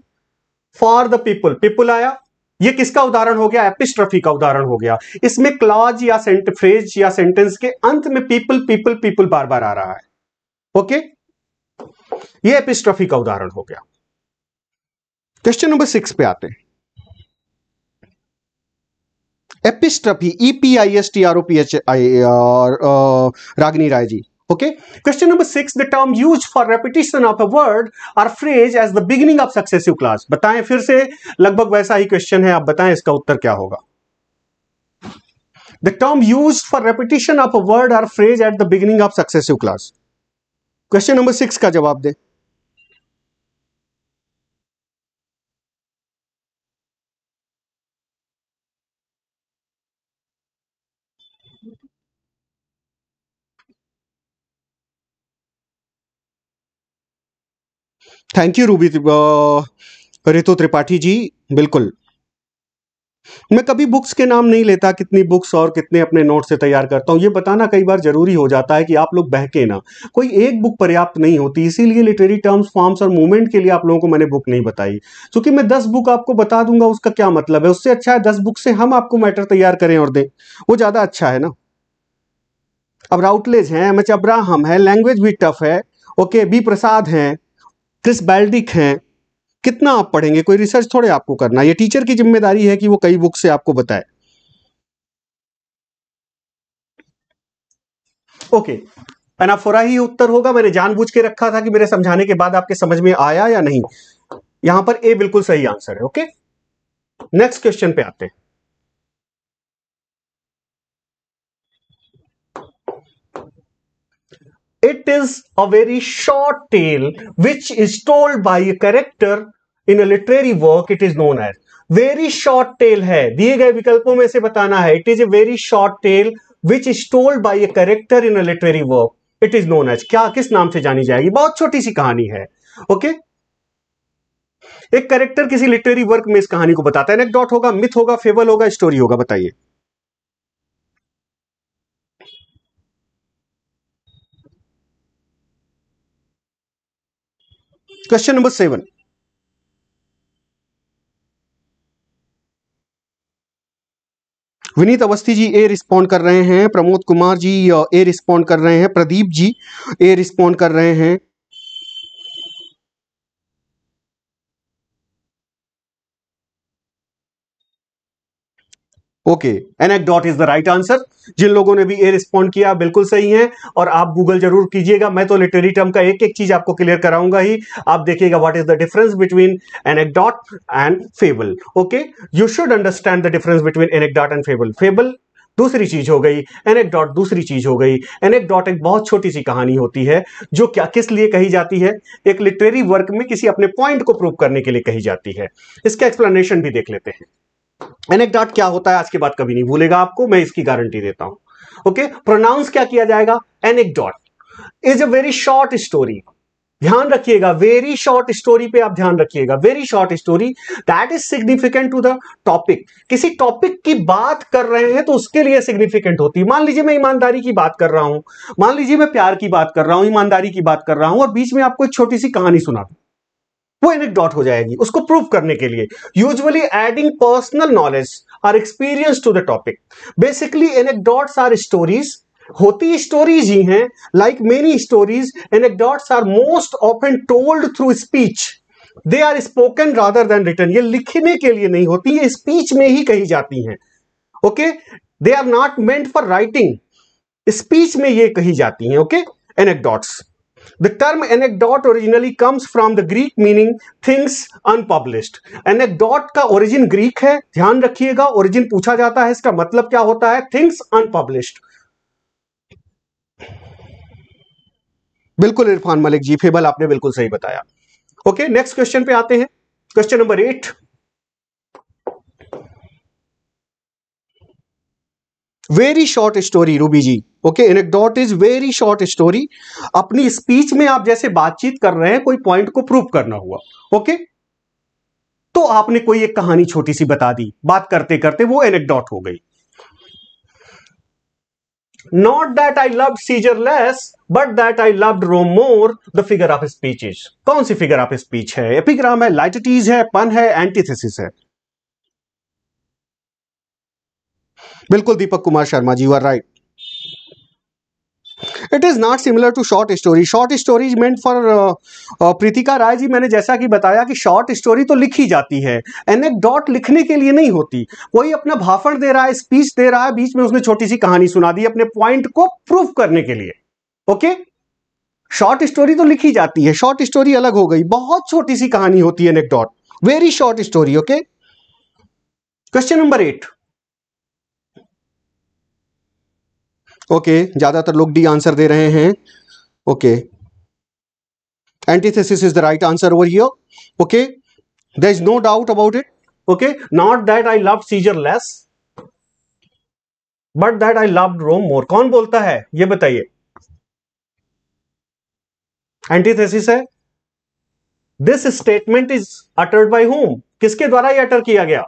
फॉर द पीपल पीपल आया ये किसका उदाहरण हो गया एपिस्ट्रफी का उदाहरण हो गया इसमें क्लॉज या सेंट फ्रेज या सेंटेंस के अंत में पीपल पीपल पीपल बार बार आ रहा है ओके ये एपिस्ट्रफी का उदाहरण हो गया क्वेश्चन नंबर सिक्स पे आते हैं epistrophe E P I S T R O P H Ragini Rai ji okay question number six the term use for repetition of a word or phrase as the beginning of successive class बताएं फिर से लगभग वैसा ही क्वेश्चन है आप बताएं इसका उत्तर क्या होगा the term use for repetition of a word or phrase at the beginning of successive class question number six का जवाब दें thank you Ruby Ritu Tripathi ji बिल्कुल मैं कभी बुक्स के नाम नहीं लेता कितनी बुक्स और कितने अपने नोट से तैयार करता हूँ ये बताना कई बार जरूरी हो जाता है कि आप लोग बहके ना कोई एक बुक पर्याप्त नहीं होती इसीलिए लिटरेरी टर्म्स फॉर्म्स और मूवमेंट के लिए आप लोगों को मैंने बुक नहीं बताई क्योंकि मैं दस बुक आपको बता दूंगा उसका क्या मतलब है उससे अच्छा है दस बुक से हम आपको मैटर तैयार करें और दें वो ज़्यादा अच्छा है ना अब राउटलेज है एम एच अब्राहम है लैंग्वेज भी टफ है ओके बी प्रसाद हैं क्रिस बैल्डिक हैं कितना आप पढ़ेंगे कोई रिसर्च थोड़े आपको करना ये टीचर की जिम्मेदारी है कि वो कई बुक से आपको बताए ओके अनाफोरा ही उत्तर होगा मैंने जानबूझ के रखा था कि मेरे समझाने के बाद आपके समझ में आया या नहीं यहां पर ए बिल्कुल सही आंसर है ओके नेक्स्ट क्वेश्चन पे आते हैं it is a very short tale which is told by a character in a literary work it is known as very short tale है दिए गए विकल्पों में से बताना है it is a very short tale which is told by a character in a literary work it is known as क्या किस नाम से जानी जाएगी बहुत छोटी सी कहानी है ओके okay? एक करेक्टर किसी लिटरेरी वर्क में इस कहानी को बताता है एनेक्डॉट होगा मिथ होगा फेवल होगा स्टोरी होगा बताइए question number seven Vineet Awasthi ji A respond कर रहे हैं प्रमोद कुमार जी ए रिस्पॉन्ड कर रहे हैं प्रदीप जी ए रिस्पॉन्ड कर रहे हैं okay anecdote is the right answer जिन लोगों ने भी ए रिस्पॉन्ड किया बिल्कुल सही है और आप गूगल जरूर कीजिएगा मैं तो लिटरेरी टर्म का एक एक चीज आपको क्लियर कराऊंगा ही आप देखिएगा what is the difference between anecdote and fable okay you should understand the difference between anecdote and fable fable दूसरी चीज हो गई एनेकडॉट दूसरी चीज हो गई एनेकडॉट एक बहुत छोटी सी कहानी होती है जो क्या किस लिए कही जाती है एक लिटरेरी वर्क में किसी अपने पॉइंट को प्रूव करने के लिए कही जाती है इसका एक्सप्लेनेशन भी देख लेते हैं एनेक्डॉट क्या होता है आज की बात कभी नहीं भूलेगा आपको मैं इसकी गारंटी देता हूं ओके प्रोनाउंस क्या किया जाएगा anecdote is a very short story ध्यान रखिएगा वेरी शॉर्ट स्टोरी पे आप ध्यान रखिएगा very short story that is significant to the topic किसी टॉपिक की बात कर रहे हैं तो उसके लिए सिग्निफिकेंट होती है मान लीजिए मैं ईमानदारी की बात कर रहा हूं मान लीजिए मैं प्यार की बात कर रहा हूं ईमानदारी की बात कर रहा हूं और बीच में आपको एक छोटी सी कहानी सुना दू वो डॉट हो जाएगी उसको प्रूव करने के लिए usually adding personal knowledge or experience to the topic basically dots are stories होती स्टोरीज ही हैं like many stories dots are most often told through speech they are spoken rather than written ये लिखने के लिए नहीं होती ये स्पीच में ही कही जाती हैं okay they are not meant for writing speech में ये कही जाती हैं okay okay? The term anecdote originally comes from the Greek meaning things unpublished. Anecdote का origin Greek है ध्यान रखिएगा origin पूछा जाता है इसका मतलब क्या होता है things unpublished. बिल्कुल इरफान मलिक जी फेबल आपने बिल्कुल सही बताया ओके नेक्स्ट क्वेश्चन पे आते हैं question number eight very short story Ruby ji okay anecdote is very short story अपनी स्पीच में आप जैसे बातचीत कर रहे हैं कोई पॉइंट को प्रूव करना हुआ ओके okay? तो आपने कोई एक कहानी छोटी सी बता दी बात करते करते वो एनेकडॉट हो गई not that I love Caesar less but that I love Rome more the figure of speech is कौन सी फिगर ऑफ स्पीच है एपिग्राम है लाइटिटीज है पन है एंटीथेसिस है बिल्कुल Deepak Kumar Sharma ji are right it is not similar to short story short story meant for Preetika Rai ji मैंने जैसा कि बताया कि शॉर्ट स्टोरी तो लिखी जाती है एनेक लिखने के लिए नहीं होती कोई अपना भाषण दे रहा है स्पीच दे रहा है बीच में उसने छोटी सी कहानी सुना दी अपने पॉइंट को प्रूव करने के लिए ओके okay? शॉर्ट स्टोरी तो लिखी जाती है शॉर्ट स्टोरी अलग हो गई बहुत छोटी सी कहानी होती है anecdote very short story okay question number eight okay ज्यादातर लोग डी आंसर दे रहे हैं okay antithesis is the right answer over your okay the is no doubt about it okay not that I love Caesar less but that I love Rome more कौन बोलता है ये बताइए एंटीथेसिस है this statement is uttered by whom किसके द्वारा ये अटर किया गया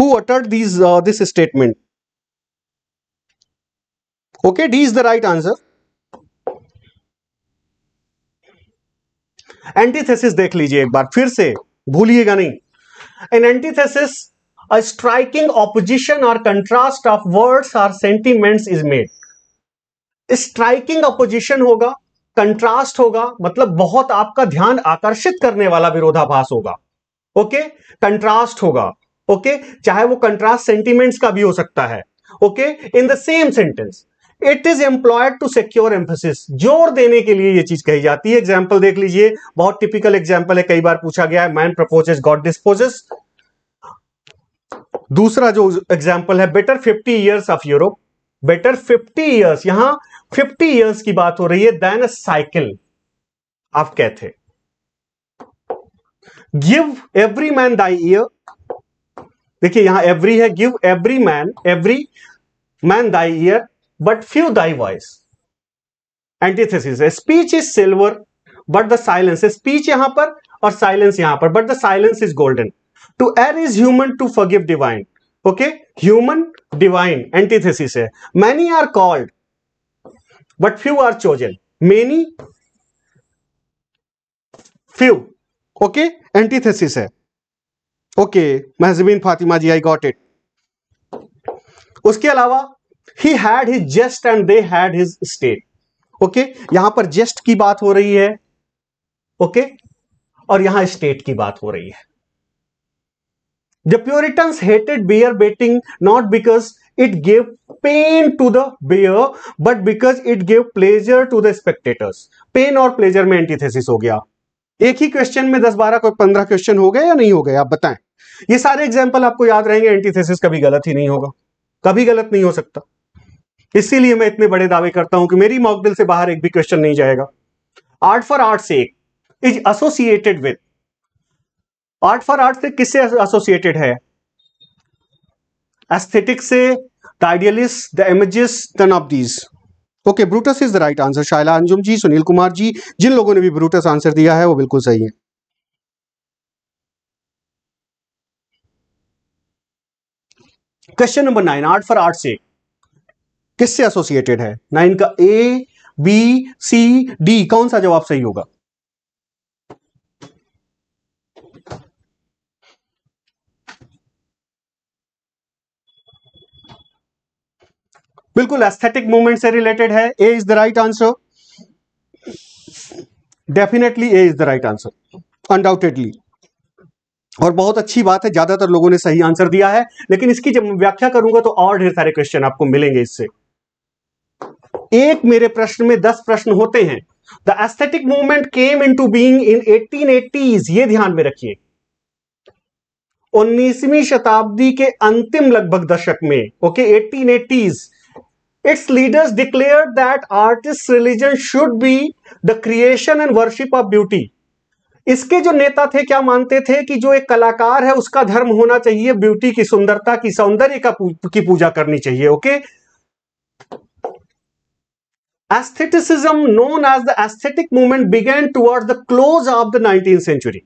who uttered this statement okay D is the right answer antithesis देख लीजिए एक बार फिर से भूलिएगा नहीं an antithesis a striking opposition और कंट्रास्ट ऑफ वर्ड्स और sentiments is made striking opposition होगा कंट्रास्ट होगा मतलब बहुत आपका ध्यान आकर्षित करने वाला विरोधाभास होगा ओके okay? कंट्रास्ट होगा ओके okay? चाहे वो कंट्रास्ट सेंटीमेंट्स का भी हो सकता है okay in the same sentence it is employed to secure emphasis जोर देने के लिए ये चीज कही जाती है एग्जाम्पल देख लीजिए बहुत टिपिकल एग्जाम्पल है कई बार पूछा गया है मैन प्रपोजेस गॉड डिस्पोजेस दूसरा जो एग्जाम्पल है better fifty years of Europe better fifty years यहां फिफ्टी ईयर्स की बात हो रही है देन अ साइकिल आप कहते give every man thy ear देखिए यहां एवरी है give every man every man thy ear but few thy voice antithesis है speech is silver but the silence है स्पीच यहां पर और साइलेंस यहां पर but the silence is golden to err is human to forgive divine okay human divine antithesis है many are called but few are chosen many few okay antithesis है okay okay, Mahjabeen Fatima ji I got it उसके अलावा he had his just and they had his state okay यहां पर जस्ट की बात हो रही है ओके okay? और यहां स्टेट की बात हो रही है the Puritans hated bear baiting not because it gave pain to the bear but because it gave pleasure to the spectators pain और प्लेजर में एंटीथेसिस हो गया एक ही क्वेश्चन में दस बारह कोई पंद्रह क्वेश्चन हो गए या नहीं हो गए आप बताएं ये सारे एग्जाम्पल आपको याद रहेंगे एंटीथेसिस कभी गलत ही नहीं होगा कभी गलत नहीं हो सकता इसीलिए मैं इतने बड़े दावे करता हूं कि मेरी मॉकडिल से बाहर एक भी क्वेश्चन नहीं जाएगा आर्ट फॉर आर्ट से is associated with art for art से किससे एसोसिएटेड है एस्थेटिक से the idealist the images of these okay Brutus is the right answer Shayla Anjum ji Sunil Kumar ji जिन लोगों ने भी ब्रूटस आंसर दिया है वो बिल्कुल सही है question number nine art for art से किससे एसोसिएटेड है नाइन का ए बी सी डी कौन सा जवाब सही होगा बिल्कुल एस्थेटिक मूवमेंट से रिलेटेड है A is the right answer definitely A is the right answer undoubtedly और बहुत अच्छी बात है ज्यादातर लोगों ने सही आंसर दिया है लेकिन इसकी जब व्याख्या करूंगा तो और ढेर सारे क्वेश्चन आपको मिलेंगे इससे एक मेरे प्रश्न में दस प्रश्न होते हैं the aesthetic movement came into being in eighteen eighties ये ध्यान में रखिए उन्नीसवी शताब्दी के अंतिम लगभग दशक में okay eighteen eighties its leaders declare that artist religion should be the creation and worship of beauty इसके जो नेता थे क्या मानते थे कि जो एक कलाकार है उसका धर्म होना चाहिए ब्यूटी की सुंदरता की सौंदर्य का की पूजा करनी चाहिए okay okay? Aestheticism known as the aesthetic movement began towards the close of the nineteen century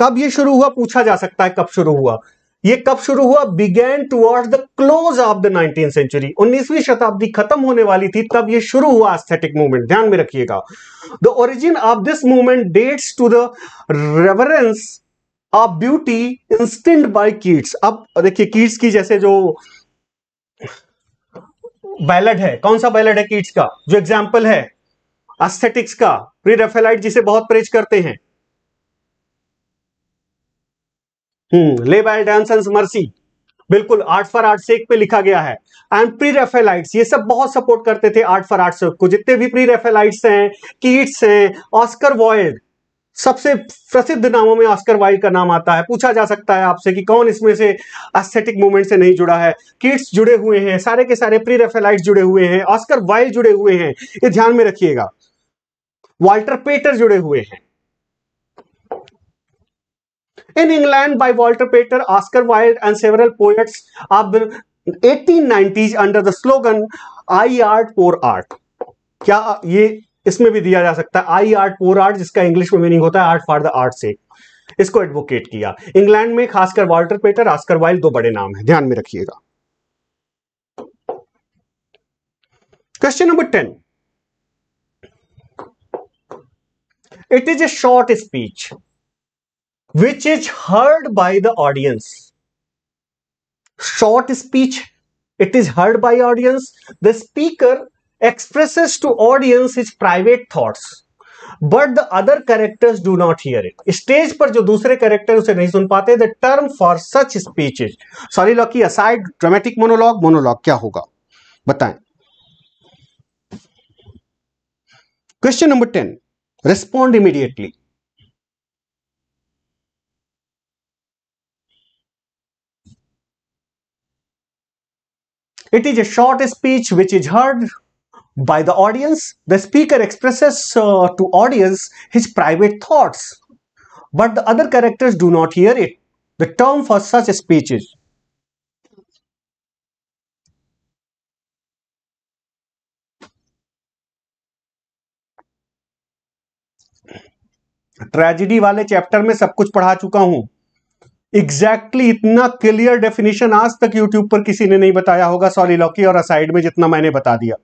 कब ये शुरू हुआ पूछा जा सकता है कब शुरू हुआ ये कब शुरू हुआ began towards the close of the nineteen century उन्नीसवीं शताब्दी खत्म होने वाली थी तब ये शुरू हुआ एस्थेटिक मूवमेंट ध्यान में रखिएगा the origin of this movement dates to the reverence of beauty instant by Keats अब देखिए कीट्स की जैसे जो बैलड है कौन सा बैलड है कीट्स का जो एग्जाम्पल है अस्थेटिक्स का प्री रेफेलाइट जिसे बहुत प्रेज करते हैं हम्म ले बाय डांस मर्सी बिल्कुल आर्ट फॉर आर्ट सेक पे लिखा गया है एंड प्री रेफेलाइट्स ये सब बहुत सपोर्ट करते थे आर्ट फॉर आर्ट सेक को जितने भी प्री रेफेलाइट्स हैं कीट्स हैं ऑस्कर वॉयड सबसे प्रसिद्ध नामों में ऑस्कर वाइल्ड का नाम आता है पूछा जा सकता है आपसे कि कौन इसमें से एस्थेटिक मूवमेंट से नहीं जुड़ा है किड्स जुड़े हुए हैं सारे के सारे प्री रेफेलाइट जुड़े हुए हैं ऑस्कर वाइल्ड जुड़े हुए हैं ये ध्यान में रखिएगा वाल्टर पेटर जुड़े हुए हैं in England by Walter Pater Oscar Wilde and several poets of eighteen nineties under the slogan I art for art क्या ये इसमें भी दिया जा सकता है आई आर्ट पोर आर्ट जिसका इंग्लिश में मीनिंग होता है आर्ट फॉर द आर्ट से इसको एडवोकेट किया इंग्लैंड में खासकर वाल्टर पेटर आस्कर वाइल दो बड़े नाम है ध्यान में रखिएगा question number ten it is a short speech which is heard by the audience short speech it is heard by audience the speaker expresses to audience his private thought but the other characters do not hear it stage पर जो दूसरे कैरेक्टर उसे नहीं सुन पाते the term for such speech is soliloquy aside dramatic monologue monologue क्या होगा बताए question number ten respond immediately it is a short speech which is heard by the audience. The speaker expresses uh, to audience his private thoughts, but the other characters do not hear it. The term for such a speech is tragedy वाले चैप्टर में सब कुछ पढ़ा चुका हूं एग्जैक्टली exactly इतना क्लियर डेफिनेशन आज तक यूट्यूब पर किसी ने नहीं बताया होगा सॉरी लॉकी और असाइड में जितना मैंने बता दिया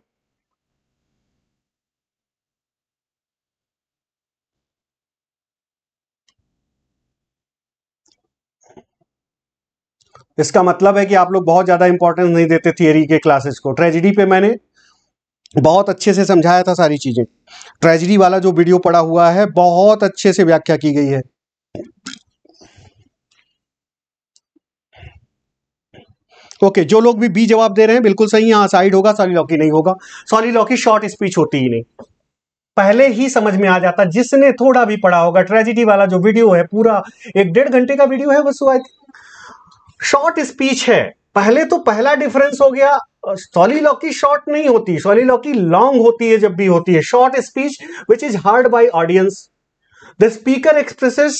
इसका मतलब है कि आप लोग बहुत ज़्यादा इंपॉर्टेंस नहीं देते थियरी के क्लासेस को ट्रेजिडी पे मैंने बहुत अच्छे से समझाया था सारी चीज़ें ट्रेजिडी वाला जो वीडियो पड़ा हुआ है बहुत अच्छे से व्याख्या की गई है ओके okay, जो लोग भी बी जवाब दे रहे हैं बिल्कुल सही यहां साइड होगा सॉली लॉकी नहीं होगा सॉली लॉकी शॉर्ट स्पीच होती ही नहीं पहले ही समझ में आ जाता जिसने थोड़ा भी पढ़ा होगा ट्रेजिडी वाला जो वीडियो है पूरा एक डेढ़ घंटे का वीडियो है बस आई थिंक शॉर्ट स्पीच है पहले तो पहला डिफरेंस हो गया सॉलीलॉकी शॉर्ट नहीं होती सॉलीलॉकी लॉन्ग होती है जब भी होती है short speech which is heard by audience the speaker expresses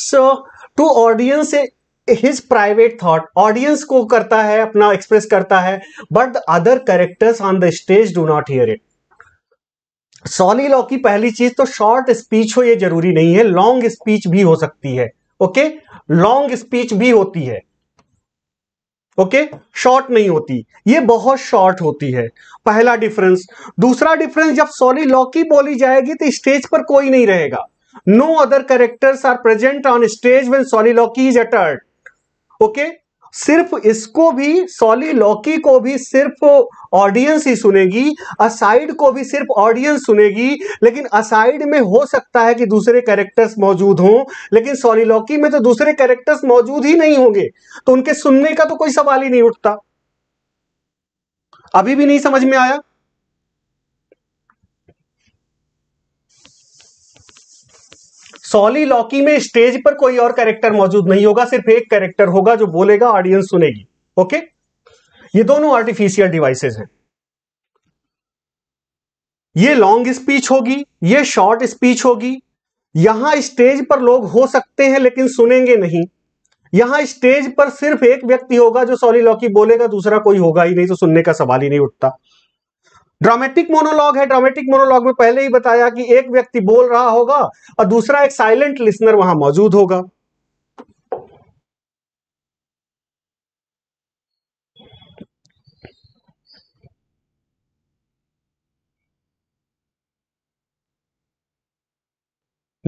to audience his private thought audience को करता है अपना एक्सप्रेस करता है but the other characters on the stage do not hear it soliloquy की पहली चीज तो शॉर्ट स्पीच हो ये जरूरी नहीं है लॉन्ग स्पीच भी हो सकती है ओके लॉन्ग स्पीच भी होती है ओके शॉर्ट नहीं होती ये बहुत शॉर्ट होती है पहला डिफरेंस दूसरा डिफरेंस जब सॉरी लॉकी बोली जाएगी तो स्टेज पर कोई नहीं रहेगा no other characters are present on stage when soliloquy is uttered okay सिर्फ इसको भी सॉली लॉकी को भी सिर्फ ऑडियंस ही सुनेगी असाइड को भी सिर्फ ऑडियंस सुनेगी लेकिन असाइड में हो सकता है कि दूसरे कैरेक्टर्स मौजूद हों लेकिन सॉली लॉकी में तो दूसरे कैरेक्टर्स मौजूद ही नहीं होंगे तो उनके सुनने का तो कोई सवाल ही नहीं उठता अभी भी नहीं समझ में आया सॉली लॉकी में स्टेज पर कोई और कैरेक्टर मौजूद नहीं होगा सिर्फ एक कैरेक्टर होगा जो बोलेगा ऑडियंस सुनेगी ओके ये दोनों आर्टिफिशियल डिवाइसेस हैं ये लॉन्ग स्पीच होगी ये शॉर्ट स्पीच होगी यहां स्टेज पर लोग हो सकते हैं लेकिन सुनेंगे नहीं यहां स्टेज पर सिर्फ एक व्यक्ति होगा जो सॉली लॉकी बोलेगा दूसरा कोई होगा ही नहीं तो सुनने का सवाल ही नहीं उठता ड्रामेटिक मोनोलॉग है ड्रामेटिक मोनोलॉग में पहले ही बताया कि एक व्यक्ति बोल रहा होगा और दूसरा एक साइलेंट लिसनर वहां मौजूद होगा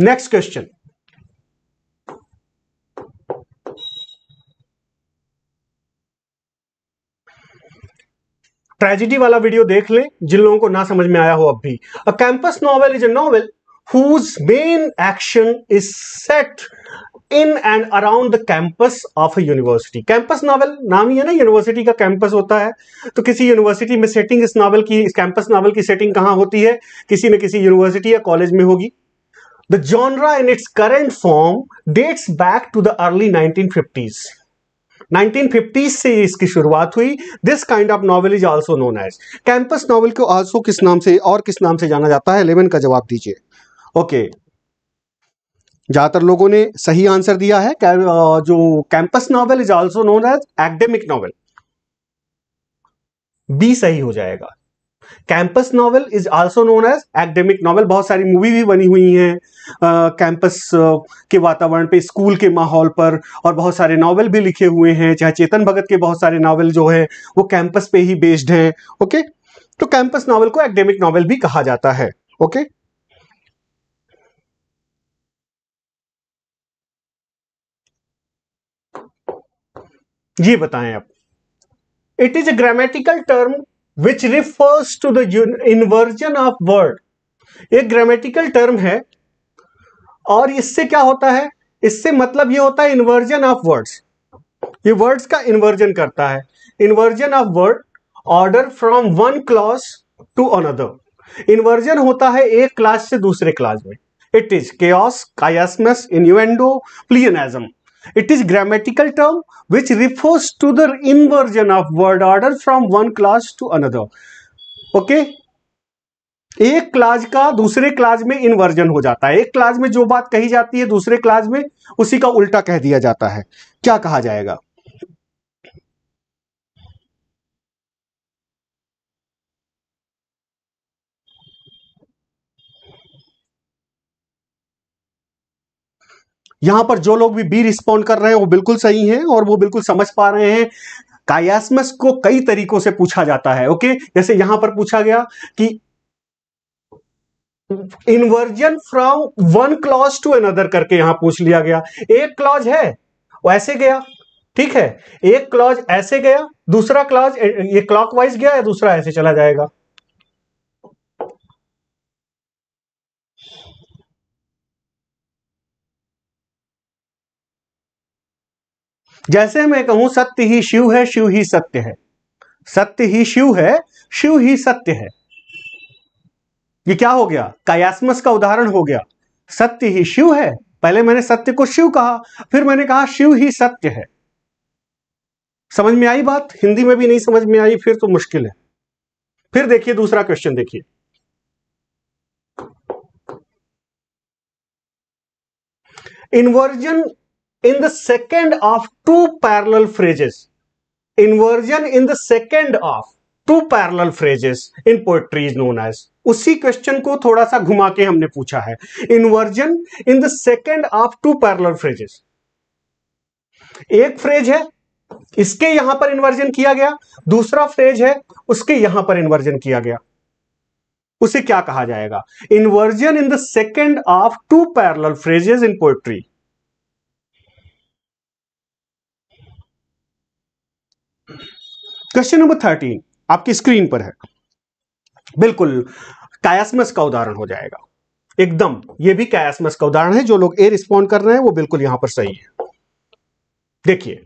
नेक्स्ट क्वेश्चन ट्रेजिडी वाला वीडियो देख लें जिन लोगों को ना समझ में आया हो अब भी a campus novel is a novel whose main action is set in and around the campus of a university campus novel नाम ही है ना यूनिवर्सिटी का कैंपस होता है तो किसी यूनिवर्सिटी में सेटिंग इस नॉवल की इस कैंपस नॉवल की सेटिंग कहां होती है किसी न किसी यूनिवर्सिटी या कॉलेज में होगी the genre in its current form dates back to the early fifties 1950s से इसकी शुरुआत हुई this kind of novel is also known as campus novel को आल्सो किस नाम से और किस नाम से जाना जाता है इलेवन का जवाब दीजिए ओके okay. ज़्यादातर लोगों ने सही आंसर दिया है जो campus novel is also known as academic novel B सही हो जाएगा campus novel is also known as academic novel बहुत सारी मूवी भी बनी हुई हैं कैंपस के वातावरण पे स्कूल के माहौल पर और बहुत सारे नॉवल भी लिखे हुए हैं चाहे चेतन भगत के बहुत सारे नॉवल जो है वो कैंपस पे ही बेस्ड हैं ओके तो कैंपस नॉवल को एकेडमिक नॉवल भी कहा जाता है ओके okay? ये बताएं आप it is a grammatical term which refers to the inversion of word एक ग्रामेटिकल टर्म है और इससे क्या होता है इससे मतलब ये होता है इन्वर्जन ऑफ वर्ड्स ये वर्ड्स का इन्वर्जन करता है inversion of word order from one class to another inversion होता है एक क्लास से दूसरे क्लास में it is case chiasmus innuendo pleonasm It is grammatical term which refers to the inversion of word order from one class to another. Okay? एक क्लाज का दूसरे क्लाज में इन्वर्जन हो जाता है एक क्लाज में जो बात कही जाती है दूसरे क्लाज में उसी का उल्टा कह दिया जाता है क्या कहा जाएगा यहां पर जो लोग भी बी रिस्पॉन्ड कर रहे हैं वो बिल्कुल सही हैं और वो बिल्कुल समझ पा रहे हैं कायास्मस को कई तरीकों से पूछा जाता है ओके जैसे यहां पर पूछा गया कि inversion from one clause to another करके यहां पूछ लिया गया एक क्लॉज है वो ऐसे गया ठीक है एक क्लॉज ऐसे गया दूसरा क्लॉज ये क्लॉकवाइज गया या दूसरा ऐसे चला जाएगा जैसे मैं कहूं सत्य ही शिव है शिव ही सत्य है सत्य ही शिव है शिव ही सत्य है ये क्या हो गया कायास्मस का उदाहरण हो गया सत्य ही शिव है पहले मैंने सत्य को शिव कहा फिर मैंने कहा शिव ही सत्य है समझ में आई बात हिंदी में भी नहीं समझ में आई फिर तो मुश्किल है फिर देखिए दूसरा क्वेश्चन देखिए inversion in the second of two parallel phrases. Inversion in the second of two parallel phrases in poetry is known as उसी क्वेश्चन को थोड़ा सा घुमा के हमने पूछा है inversion in the second of two parallel phrases एक फ्रेज है इसके यहां पर इन्वर्जन किया गया दूसरा फ्रेज है उसके यहां पर इन्वर्जन किया गया उसे क्या कहा जाएगा inversion in the second of two parallel phrases in poetry question number thirteen आपकी स्क्रीन पर है बिल्कुल कायासमस का उदाहरण हो जाएगा एकदम ये भी कायासमस का उदाहरण है जो लोग ए रिस्पॉन्ड कर रहे हैं वो बिल्कुल यहां पर सही है देखिए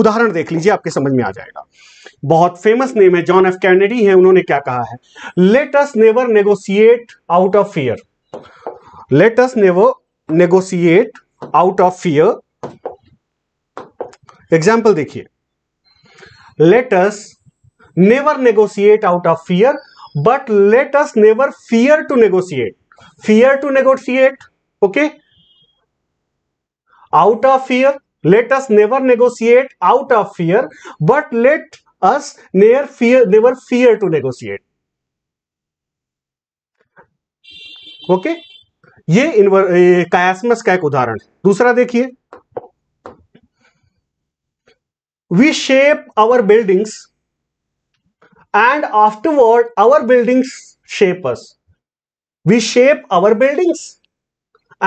उदाहरण देख लीजिए आपके समझ में आ जाएगा बहुत फेमस नेम है जॉन एफ कैनेडी है उन्होंने क्या कहा है let us never negotiate out of fear let us never negotiate out of fear example देखिए let's never negotiate out of fear but let's never fear to negotiate fear to negotiate okay out of fear let let's never negotiate out of fear but let us never fear never fear to negotiate okay ये इनवर कायास्मस का एक उदाहरण दूसरा देखिए we shape our buildings and afterward our buildings shape us we shape our buildings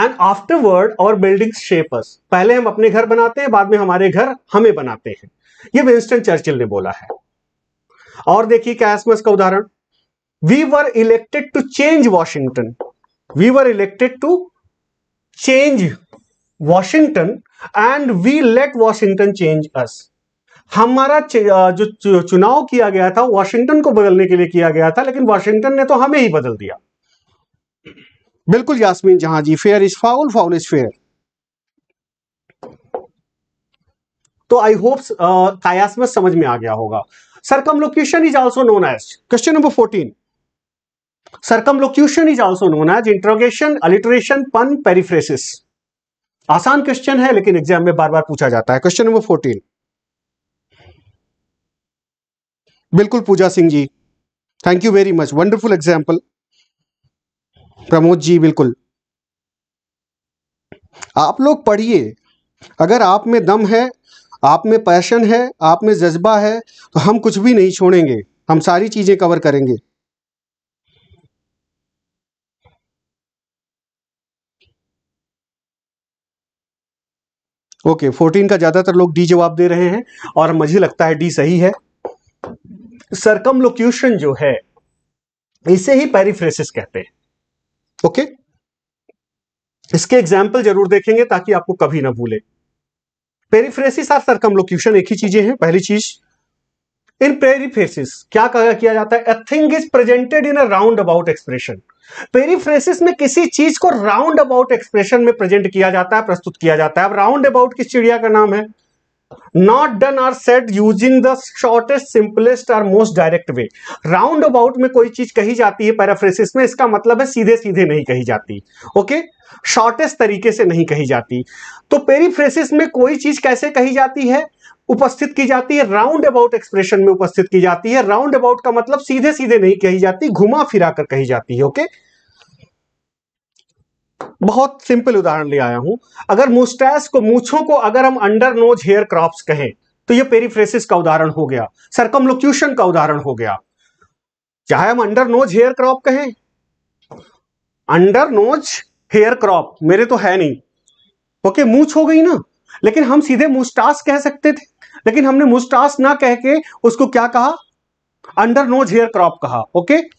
and afterward और बिल्डिंग्स शेप अस पहले हम अपने घर बनाते हैं बाद में हमारे घर हमें बनाते हैं ये विंस्टन चर्चिल ने बोला है और देखिए कैसमस का उदाहरण we were elected to change Washington we were elected to change Washington and we let Washington change us हमारा जो चुनाव किया गया था वाशिंगटन को बदलने के लिए किया गया था लेकिन वाशिंगटन ने तो हमें ही बदल दिया बिल्कुल Yasmin Jahan ji fair is foul foul is fair तो आई होप में समझ में आ गया होगा is also known as question number fourteen circumlocution is also known as interrogation alliteration pun periphrasis आसान क्वेश्चन है लेकिन एग्जाम में बार बार पूछा जाता है क्वेश्चन नंबर फोर्टीन बिल्कुल Puja Singh ji thank you very much wonderful example Pramod ji बिल्कुल आप लोग पढ़िए अगर आप में दम है आप में पैशन है आप में जज्बा है तो हम कुछ भी नहीं छोड़ेंगे हम सारी चीज़ें कवर करेंगे ओके okay, 14 का ज़्यादातर लोग डी जवाब दे रहे हैं और मुझे लगता है डी सही है सरकमलोक्यूशन जो है इसे ही पेरिफ्रेसिस कहते हैं ओके okay? इसके एग्जाम्पल जरूर देखेंगे ताकि आपको कभी ना भूले पेरीफ्रेसिस और सरकमलोक्यूशन एक ही चीजें हैं पहली चीज इन पेरीफ्रेसिस क्या कहा किया जाता है a thing is presented in a round about expression periphrasis में किसी चीज को राउंड अबाउट एक्सप्रेशन में प्रेजेंट किया जाता है प्रस्तुत किया जाता है अब राउंड अबाउट किस चिड़िया का नाम है not done or said using the shortest simplest और most direct way round about में कोई चीज कही जाती है पैराफ्रेसिस में इसका मतलब है सीधे सीधे नहीं कही जाती ओके शॉर्टेस्ट तरीके से नहीं कही जाती तो पेरीफ्रेसिस में कोई चीज कैसे कही जाती है उपस्थित की जाती है राउंड अबाउट एक्सप्रेशन में उपस्थित की जाती है राउंड अबाउट का मतलब सीधे सीधे नहीं कही जाती घुमा फिरा कर कही जाती है ओके okay? बहुत सिंपल उदाहरण ले आया हूं अगर मुस्टैस को मूछों को अगर हम अंडर नोज हेयर क्रॉप्स कहें तो ये पेरीफ्रेसिस का उदाहरण हो गया सर्कमलोक्यूशन का उदाहरण हो गया चाहे हम अंडर नोज हेयर क्रॉप कहें अंडर नोज हेयर क्रॉप मेरे तो है नहीं ओके okay, मूछ हो गई ना लेकिन हम सीधे मुस्टास कह सकते थे लेकिन हमने मुस्टास ना कह के उसको क्या कहा अंडर नोज हेयर क्रॉप कहा ओके okay?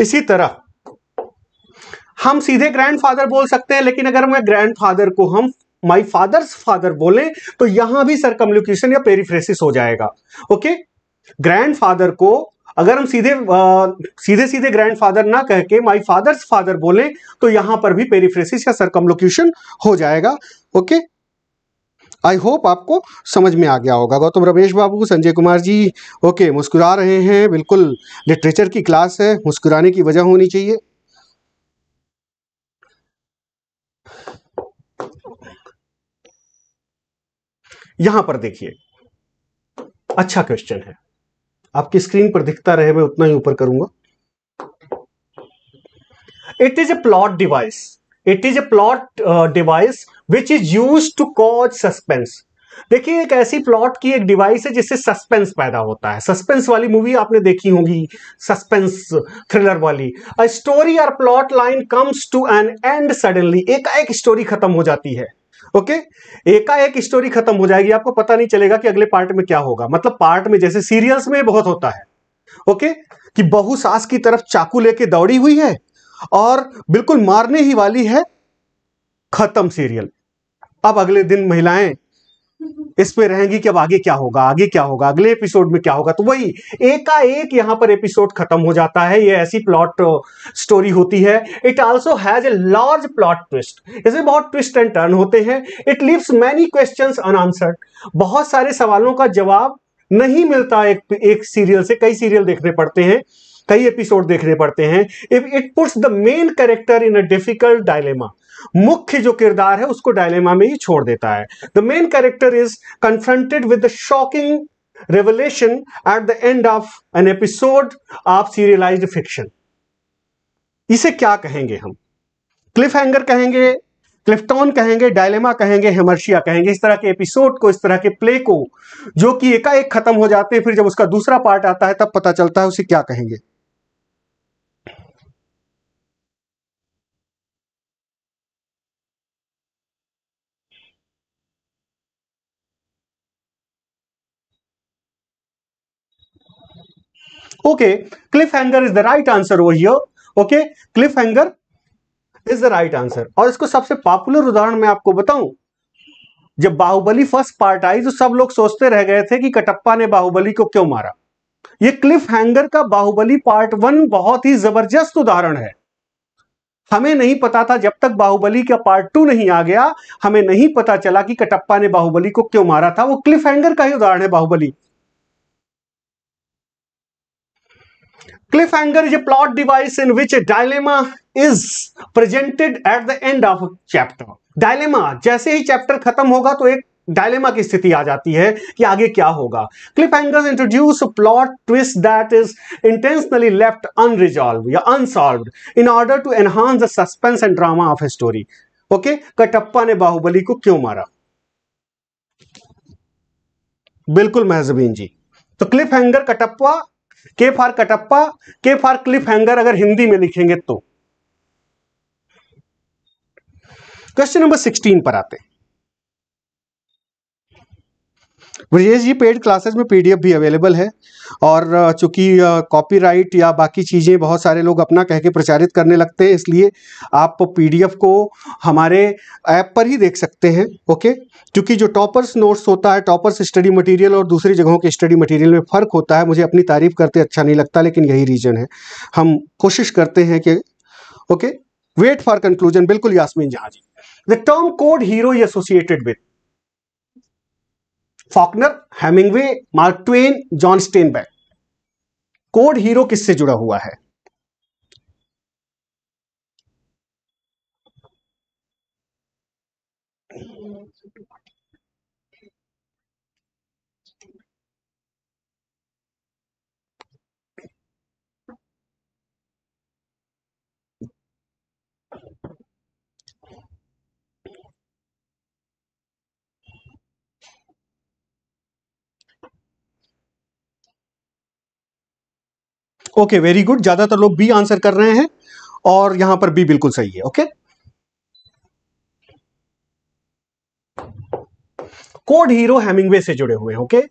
इसी तरह हम सीधे ग्रैंडफादर बोल सकते हैं लेकिन अगर मैं ग्रैंडफादर को हम माई फादर्स फादर बोले तो यहां भी सरकम्युनिकेशन या पेरीफ्रेसिस हो जाएगा ओके ग्रैंडफादर को अगर हम सीधे आ, सीधे सीधे ग्रैंडफादर ना कह के माई फादर्स फादर बोले तो यहां पर भी पेरीफ्रेसिस या सरकमलोक्यूशन हो जाएगा ओके आई होप आपको समझ में आ गया होगा गौतम रमेश बाबू संजय कुमार जी ओके मुस्कुरा रहे हैं बिल्कुल लिटरेचर की क्लास है मुस्कुराने की वजह होनी चाहिए यहां पर देखिए अच्छा क्वेश्चन है आपकी स्क्रीन पर दिखता रहे मैं उतना ही ऊपर करूंगा it is a plot device it is a plot device which is use to cause suspense देखिए एक ऐसी प्लॉट की एक डिवाइस है जिससे सस्पेंस पैदा होता है सस्पेंस वाली मूवी आपने देखी होगी सस्पेंस थ्रिलर वाली अ स्टोरी और plot line comes to an end suddenly एक एक स्टोरी खत्म हो जाती है ओके एकाएक एक स्टोरी खत्म हो जाएगी आपको पता नहीं चलेगा कि अगले पार्ट में क्या होगा मतलब पार्ट में जैसे सीरियल्स में बहुत होता है ओके कि बहु सास की तरफ चाकू लेके दौड़ी हुई है और बिल्कुल मारने ही वाली है खत्म सीरियल अब अगले दिन महिलाएं इस पे रहेंगी कि अब आगे क्या होगा आगे क्या होगा अगले एपिसोड में क्या होगा तो वही एक का एक यहाँ पर एपिसोड खत्म हो जाता है ये ऐसी प्लॉट स्टोरी होती है it also has a large plot twist इसमें बहुत ट्विस्ट एंड टर्न होते हैं it leaves many question unanswered बहुत सारे सवालों का जवाब नहीं मिलता एक एक सीरियल से कई सीरियल देखने पड़ते हैं कई एपिसोड देखने पड़ते हैं if it puts the main character in a difficult dilemma मुख्य जो किरदार है उसको डायलेमा में ही छोड़ देता है the main character is confronted with the shocking revelation at the end of an episode of serialize fiction इसे क्या कहेंगे हम क्लिफ हैंगर कहेंगे क्लिफ्टॉन कहेंगे डायलेमा कहेंगे हेमर्शिया कहेंगे इस तरह के एपिसोड को इस तरह के प्ले को जो कि एकाएक खत्म हो जाते हैं फिर जब उसका दूसरा पार्ट आता है तब पता चलता है उसे क्या कहेंगे cliffhanger is the right answer वो over okay cliffhanger is the right answer और इसको सबसे पॉपुलर उदाहरण मैं आपको बताऊं जब बाहुबली फर्स्ट पार्ट आई तो सब लोग सोचते रह गए थे कि कटप्पा ने बाहुबली को क्यों मारा ये क्लिफ हैंगर का बाहुबली पार्ट वन बहुत ही जबरदस्त उदाहरण है हमें नहीं पता था जब तक बाहुबली का पार्ट टू नहीं आ गया हमें नहीं पता चला कि कटप्पा ने बाहुबली को क्यों मारा था वो क्लिफ हैंगर का ही उदाहरण है Baahubali cliff is is a plot device in which dilemma is presented at the end of a chapter जैसे ही चैप्टर खत्म होगा तो एक डायलेमा की स्थिति आ जाती है कि आगे क्या होगा cliffhangers introduce plot twist that is intentionally left unresolved या unsolved in order to enhance the suspense and drama of a story okay Kattappa ने बाहुबली को क्यों मारा बिल्कुल महजबीन जी तो क्लिप हैंगर कटप्पा के फॉर कटप्पा के फॉर क्लिफ हैंगर अगर हिंदी में लिखेंगे तो क्वेश्चन नंबर सिक्सटीन पर आते हैं ब्रजेश जी पेड क्लासेस में पीडीएफ भी अवेलेबल है और चूंकि कॉपीराइट या बाकी चीज़ें बहुत सारे लोग अपना कह के प्रचारित करने लगते हैं इसलिए आप पीडीएफ को हमारे ऐप पर ही देख सकते हैं ओके क्योंकि जो टॉपर्स नोट्स होता है टॉपर्स स्टडी मटेरियल और दूसरी जगहों के स्टडी मटेरियल में फ़र्क होता है मुझे अपनी तारीफ करते अच्छा नहीं लगता लेकिन यही रीज़न है हम कोशिश करते हैं कि ओके वेट फॉर कंक्लूजन बिल्कुल Yasmin Jahan ji the term code hero associated with Faulkner Hemingway Mark Twain John Steinbeck code hero किससे जुड़ा हुआ है ओके वेरी गुड ज़्यादातर लोग बी आंसर कर रहे हैं और यहां पर बी बिल्कुल सही है ओके कोड हीरो हैमिंगवे से जुड़े हुए ओके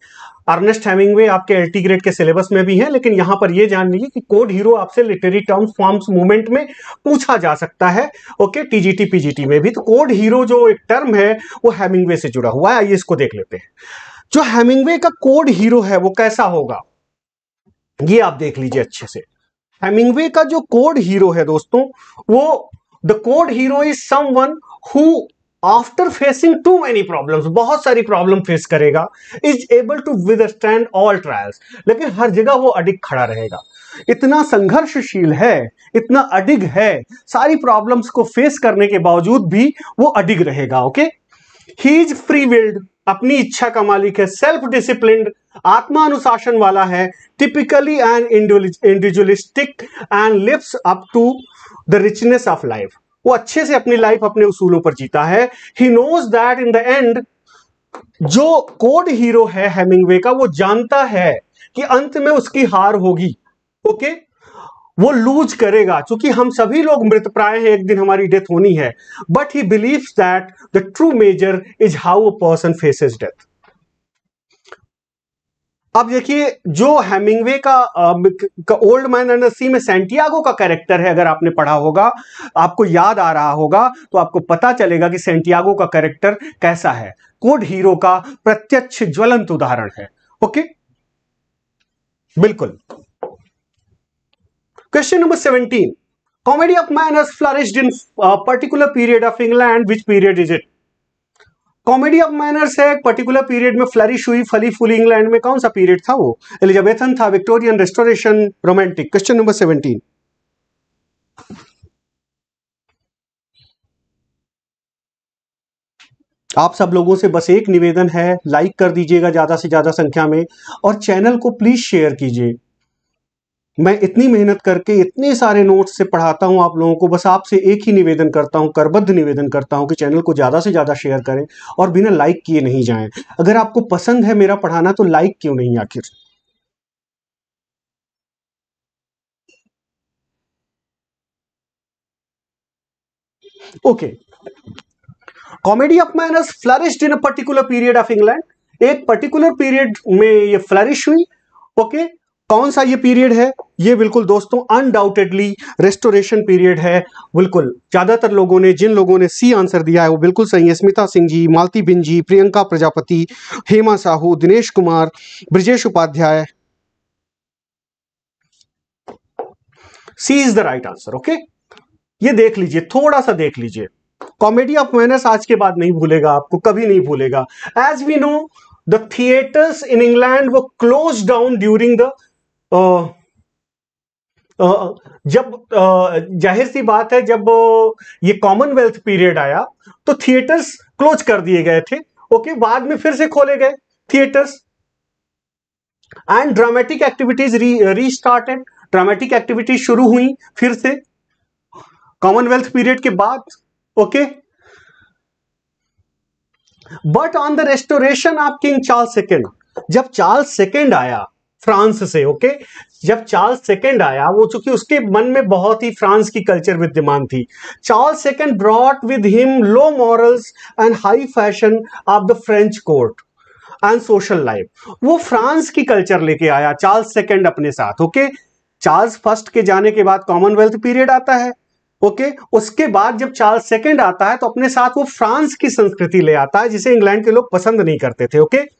अर्नेस्ट हैमिंगवे आपके एल्टी ग्रेड के सिलेबस में भी हैं लेकिन यहां पर यह जान लीजिए कि कोड हीरो आपसे लिटरेरी टर्म्स फॉर्म्स मूवमेंट में पूछा जा सकता है ओके टीजीटी पीजीटी में भी तो कोड हीरो जो एक टर्म है वो हैमिंगवे से जुड़ा हुआ है आइए इसको देख लेते हैं जो हैमिंगवे का कोड हीरो है वो कैसा होगा ये आप देख लीजिए अच्छे से हेमिंगवे का जो कोड हीरो है दोस्तों वो the code hero is someone who after facing too many problem बहुत सारी प्रॉब्लम फेस करेगा is able to withstand all trials लेकिन हर जगह वो अडिग खड़ा रहेगा इतना संघर्षशील है इतना अडिग है सारी प्रॉब्लम्स को फेस करने के बावजूद भी वो अडिग रहेगा okay okay? He is free willed अपनी इच्छा का मालिक है सेल्फ डिसिप्लिन आत्मा अनुशासन वाला है typically an individualistic and lives up to the richness of life वो अच्छे से अपनी लाइफ अपने उसूलों पर जीता है he knows that in the end जो कोड हीरो है हेमिंगवे का वो जानता है कि अंत में उसकी हार होगी ओके okay? वो लूज करेगा क्योंकि हम सभी लोग मृत प्राय हैं एक दिन हमारी डेथ होनी है but he believe that the true measure is how a person faces death अब देखिए जो हेमिंगवे का ओल्ड मैन एंड सी में सेंटियागो का कैरेक्टर है अगर आपने पढ़ा होगा आपको याद आ रहा होगा तो आपको पता चलेगा कि सेंटियागो का कैरेक्टर कैसा है कोड हीरो का प्रत्यक्ष ज्वलंत उदाहरण है ओके बिल्कुल Question number 17. Comedy of man has flourished in a uh, particular period of England. Which period is it? Comedy of manners है एक पर्टिकुलर पीरियड में फ्लरिश हुई फली फुल इंग्लैंड में कौन सा पीरियड था वो एलिजाबेथन था Victorian Restoration Romantic question number seventeen आप सब लोगों से बस एक निवेदन है लाइक कर दीजिएगा ज़्यादा से ज़्यादा संख्या में और चैनल को प्लीज़ शेयर कीजिए मैं इतनी मेहनत करके इतने सारे नोट्स से पढ़ाता हूँ आप लोगों को बस आपसे एक ही निवेदन करता हूँ करबद्ध निवेदन करता हूँ कि चैनल को ज़्यादा से ज़्यादा शेयर करें और बिना लाइक किए नहीं जाएं अगर आपको पसंद है मेरा पढ़ाना तो लाइक क्यों नहीं आखिर okay comedy of manners flourish in a particular period of England एक पर्टिकुलर पीरियड में ये फ्लरिश हुई ओके okay? कौन सा ये पीरियड है ये बिल्कुल दोस्तों अनडाउटेडली रेस्टोरेशन पीरियड है बिल्कुल ज़्यादातर लोगों ने जिन लोगों ने सी आंसर दिया है वो बिल्कुल सही है Smita Singh ji Malti Bin ji Priyanka Prajapati Hema Sahu Dinesh Kumar Brajesh Upadhyay C is the right answer okay ये देख लीजिए थोड़ा सा देख लीजिए कॉमेडी ऑफ मैनर्स आज के बाद नहीं भूलेगा आपको कभी नहीं भूलेगा as we know the theatres in England वो क्लोज डाउन ड्यूरिंग द जब जाहिर सी बात है जब ये कॉमनवेल्थ पीरियड आया तो थिएटर्स क्लोज कर दिए गए थे ओके बाद में फिर से खोले गए theatres and dramatic activities restarted dramatic activities शुरू हुई फिर से कॉमनवेल्थ पीरियड के बाद okay but on the Restoration of King Charles second जब चार्ल्स सेकेंड आया फ्रांस से ओके जब चार्ल्स सेकेंड आया वो चूंकि उसके मन में बहुत ही फ्रांस की कल्चर विद्यमान थी Charles second brought with him low morals and high fashion of the French court and social life वो फ्रांस की कल्चर लेके आया चार्ल्स सेकेंड अपने साथ ओके चार्ल्स फर्स्ट के जाने के बाद कॉमनवेल्थ पीरियड आता है ओके okay? उसके बाद जब चार्ल्स सेकेंड आता है तो अपने साथ वो फ्रांस की संस्कृति ले आता है जिसे इंग्लैंड के लोग पसंद नहीं करते थे ओके okay?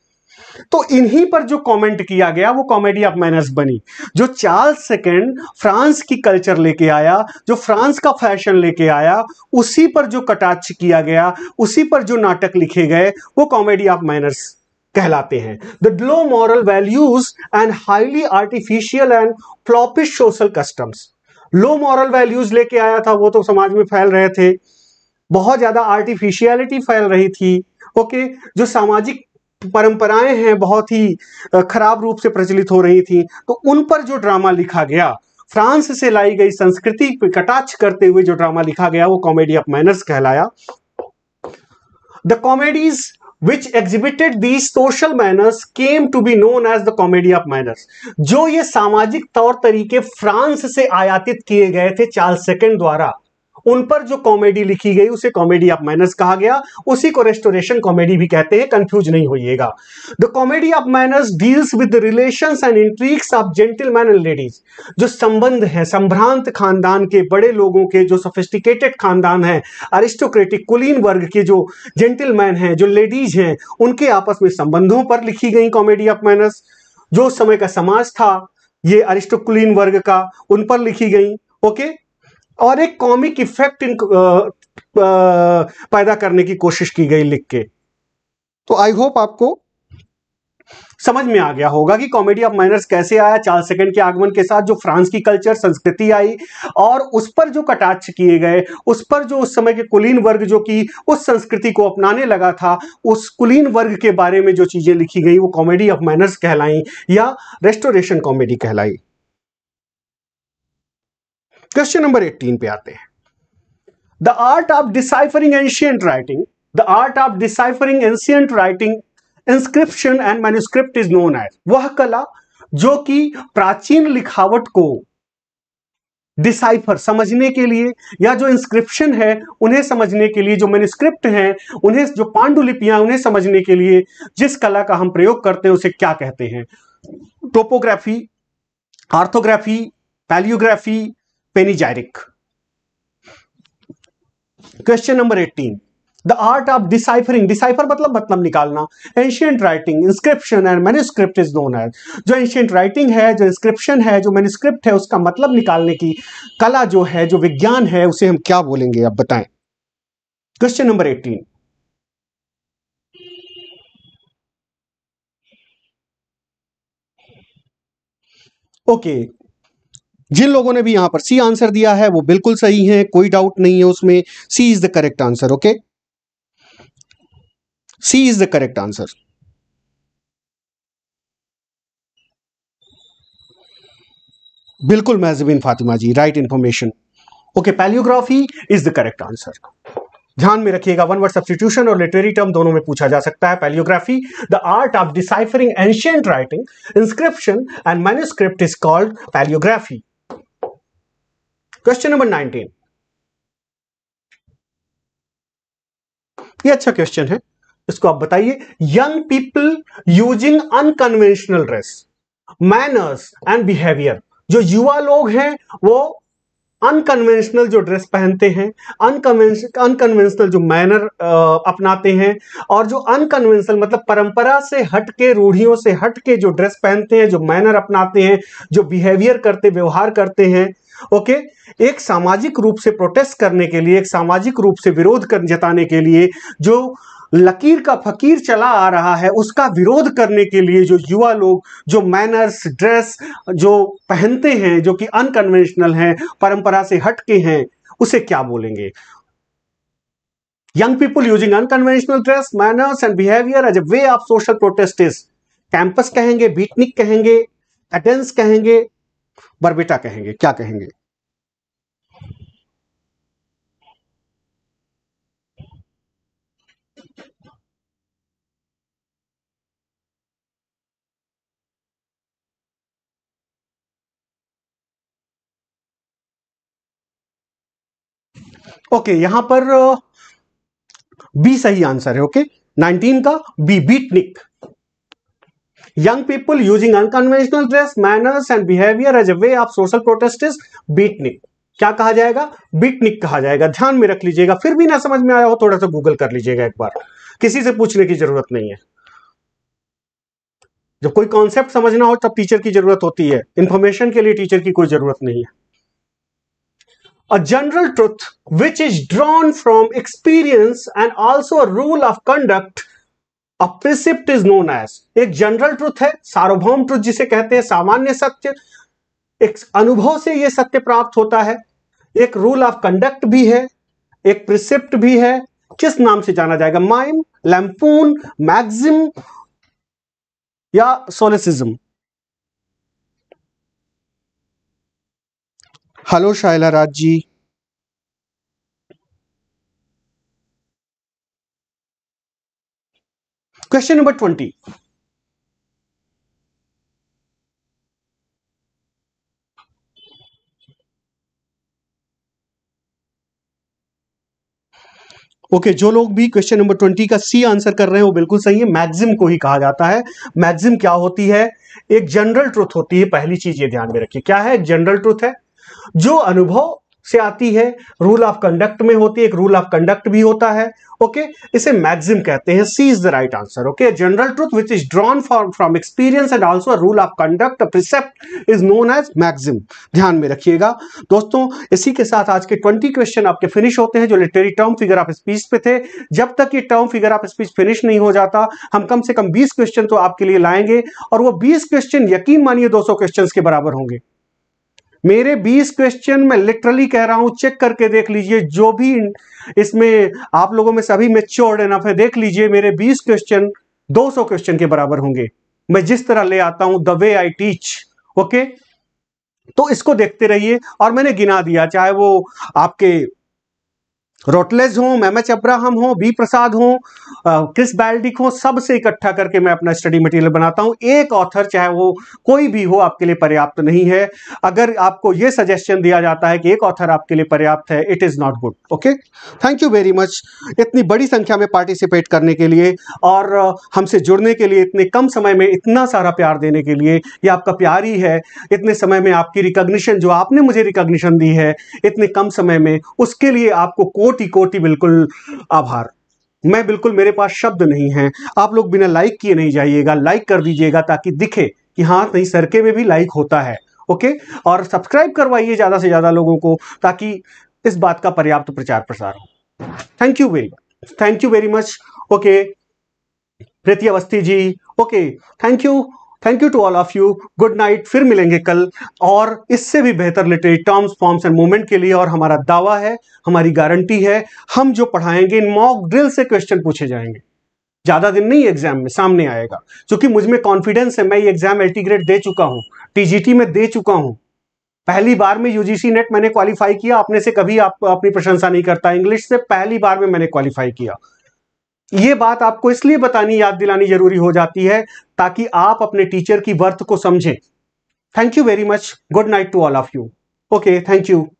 तो इन्हीं पर जो कमेंट किया गया वो कॉमेडी ऑफ मैनर्स बनी जो चार्ल्स सेकेंड फ्रांस की कल्चर लेके आया जो फ्रांस का फैशन लेके आया उसी पर जो कटाक्ष किया गया उसी पर जो नाटक लिखे गए वो कॉमेडी ऑफ मैनर्स कहलाते हैं the low moral values and highly artificial and foppish social customs low moral values लेके आया था वो तो समाज में फैल रहे थे बहुत ज़्यादा आर्टिफिशियलिटी फैल रही थी ओके okay? जो सामाजिक परंपराएं हैं बहुत ही खराब रूप से प्रचलित हो रही थी तो उन पर जो ड्रामा लिखा गया फ्रांस से लाई गई संस्कृति पर कटाक्ष करते हुए जो ड्रामा लिखा गया वो कॉमेडी ऑफ मैनर्स कहलाया the comedies which exhibited the social manners came to be known as the comedy of manners जो ये सामाजिक तौर तरीके फ्रांस से आयातित किए गए थे चार्ल्स सेकेंड द्वारा उन पर जो कॉमेडी लिखी गई उसे कॉमेडी ऑफ मैनर्स कहा गया उसी को रेस्टोरेशन कॉमेडी भी कहते हैं कंफ्यूज नहीं होइएगा the comedy of manners deals with relation and intrigues of gentleman and ladies जो संबंध है संभ्रांत खानदान के बड़े लोगों के जो सोफिस्टिकेटेड खानदान है अरिस्टोक्रेटिक कुलीन वर्ग के जो जेंटलमैन हैं जो लेडीज हैं उनके आपस में संबंधों पर लिखी गई कॉमेडी ऑफ मैनर्स जो समय का समाज था ये अरिस्टोकुलीन वर्ग का उन पर लिखी गई ओके okay? और एक कॉमिक इफेक्ट इन पैदा करने की कोशिश की गई लिख के तो आई होप आपको समझ में आ गया होगा कि कॉमेडी ऑफ माइनर्स कैसे आया चार सेकेंड के आगमन के साथ जो फ्रांस की कल्चर संस्कृति आई और उस पर जो कटाक्ष किए गए उस पर जो उस समय के कुलीन वर्ग जो कि उस संस्कृति को अपनाने लगा था उस कुलीन वर्ग के बारे में जो चीज़ें लिखी गई वो कॉमेडी ऑफ माइनर्स कहलाई या रेस्टोरेशन कॉमेडी कहलाई क्वेश्चन नंबर 18 पे आते हैं the art of deciphering ancient writing the art of deciphering ancient writing inscription and manuscript is known as वह कला जो कि प्राचीन लिखावट को डिसाइफर समझने के लिए या जो इंस्क्रिप्शन है उन्हें समझने के लिए जो मैन्यूस्क्रिप्ट हैं उन्हें जो पांडुलिपियां उन्हें समझने के लिए जिस कला का हम प्रयोग करते हैं उसे क्या कहते हैं topography orthography palaeography panegyric question number eighteen the art of deciphering decipher मतलब मतलब निकालना ancient writing inscription and manuscript is known as जो एंशियंट राइटिंग है जो इंस्क्रिप्शन है जो मैन्यूस्क्रिप्ट है उसका मतलब निकालने की कला जो है जो विज्ञान है उसे हम क्या बोलेंगे अब बताएं question number eighteen okay okay, जिन लोगों ने भी यहां पर सी आंसर दिया है वो बिल्कुल सही है कोई डाउट नहीं है उसमें C is the correct answer okay C is the correct answer बिल्कुल Mahjabin Fatima ji right information okay palaeography is the correct answer ध्यान में रखिएगा वन वर्ड सब्सटीट्यूशन और लिटरेरी टर्म दोनों में पूछा जा सकता है palaeography the art of deciphering ancient writing inscription and manuscript is called palaeography question number nineteen ये अच्छा क्वेश्चन है इसको आप बताइए young people using unconventional dress manners and behaviour जो युवा लोग हैं वो अनकन्वेंशनल जो ड्रेस पहनते हैं अनकन्वेंशनल जो मैनर अपनाते हैं और जो अनकन्वेंशनल मतलब परंपरा से हटके रूढ़ियों से हट के जो ड्रेस पहनते हैं जो मैनर अपनाते हैं जो बिहेवियर करते व्यवहार करते हैं ओके एक सामाजिक रूप से प्रोटेस्ट करने के लिए एक सामाजिक रूप से विरोध जताने के लिए जो लकीर का फकीर चला आ रहा है उसका विरोध करने के लिए जो युवा लोग जो मैनर्स ड्रेस जो पहनते हैं जो कि अनकन्वेंशनल हैं परंपरा से हटके हैं उसे क्या बोलेंगे young people using unconventional dress manners and behaviour as a way of social protest is campus कहेंगे बीटनिक कहेंगे एटेंस कहेंगे बरबेटा कहेंगे क्या कहेंगे ओके okay, यहां पर बी सही आंसर है ओके okay? 19 का B beatnik young people using unconventional dress manners and behaviour as a way of social protest is beatnik क्या कहा जाएगा बीटनिक कहा जाएगा ध्यान में रख लीजिएगा फिर भी ना समझ में आया हो थोड़ा सा गूगल कर लीजिएगा एक बार किसी से पूछने की जरूरत नहीं है जब कोई कॉन्सेप्ट समझना हो तब टीचर की जरूरत होती है इंफॉर्मेशन के लिए टीचर की कोई जरूरत नहीं है a general truth which is drawn from experience and also rule of conduct a precept is known as एक जनरल ट्रुथ है सार्वभौम ट्रुथ जिसे कहते हैं सामान्य सत्य एक अनुभव से यह सत्य प्राप्त होता है एक रूल ऑफ कंडक्ट भी है एक प्रिसिप्ट भी है किस नाम से जाना जाएगा माइम लैम्पून मैग्जिम या solecism hello Shayla Raj ji question number twenty okay okay, जो लोग भी क्वेश्चन नंबर ट्वेंटी का सी आंसर कर रहे हैं वो बिल्कुल सही है मैग्जिम को ही कहा जाता है मैग्जिम क्या होती है एक जनरल ट्रुथ होती है पहली चीज ये ध्यान में रखिए क्या है जनरल ट्रुथ है जो अनुभव से आती है रूल ऑफ कंडक्ट में होती है एक रूल ऑफ कंडक्ट भी होता है ओके इसे मैक्सिम कहते हैं C is the right answer okay general truth which is drawn for from experience and also rule of conduct precept is known as maxim ध्यान में रखिएगा दोस्तों इसी के साथ आज के ट्वेंटी क्वेश्चन आपके फिनिश होते हैं जो literary term figure of speech पे थे जब तक ये term figure of speech finish नहीं हो जाता हम कम से कम बीस क्वेश्चन तो आपके लिए लाएंगे और वो बीस क्वेश्चन यकीन मानिए दो क्वेश्चन के बराबर होंगे मेरे 20 क्वेश्चन में लिटरली कह रहा हूं चेक करके देख लीजिए जो भी इसमें आप लोगों में सभी मेच्योर्ड एनफ है देख लीजिए मेरे 20 क्वेश्चन 200 क्वेश्चन के बराबर होंगे मैं जिस तरह ले आता हूं the way I teach okay तो इसको देखते रहिए और मैंने गिना दिया चाहे वो आपके रोटलेज हो एम एच अब्राहम हो बी प्रसाद हो क्रिस बैल्डिक हो सबसे इकट्ठा करके मैं अपना स्टडी मटेरियल बनाता हूं एक ऑथर चाहे वो कोई भी हो आपके लिए पर्याप्त नहीं है अगर आपको ये सजेशन दिया जाता है कि एक ऑथर आपके लिए पर्याप्त है it is not good okay thank you very much इतनी बड़ी संख्या में पार्टिसिपेट करने के लिए और हमसे जुड़ने के लिए इतने कम समय में इतना सारा प्यार देने के लिए ये आपका प्यार ही है इतने समय में आपकी रिकोग्निशन जो आपने मुझे रिकोग्निशन दी है इतने कम समय में उसके लिए आपको कोटि कोटि बिल्कुल आभार मैं बिल्कुल मेरे पास शब्द नहीं है आप लोग बिना लाइक किए नहीं जाइएगा लाइक कर दीजिएगा ताकि दिखे कि हाँ नहीं सरके में भी लाइक होता है ओके और सब्सक्राइब करवाइए ज़्यादा से ज़्यादा लोगों को ताकि इस बात का पर्याप्त प्रचार प्रसार हो thank you very much thank you very much okay Preeti Awasthi ji okay thank you thank you to all of you good night फिर मिलेंगे कल और इससे भी बेहतर literary terms forms and movement के लिए और हमारा दावा है हमारी गारंटी है हम जो पढ़ाएंगे इन मॉक ड्रिल से क्वेश्चन पूछे जाएंगे ज़्यादा दिन नहीं एग्जाम में सामने आएगा क्योंकि मुझमें कॉन्फिडेंस है मैं ये एग्जाम एल्टी दे चुका हूँ टीजीटी में दे चुका हूँ पहली बार में यूजीसी नेट मैंने क्वालिफाई किया अपने से कभी आप अपनी प्रशंसा नहीं करता इंग्लिश से पहली बार में मैंने क्वालिफाई किया ये बात आपको इसलिए बतानी याद दिलानी जरूरी हो जाती है ताकि आप अपने टीचर की वर्थ को समझें thank you very much good night to all of you okay thank you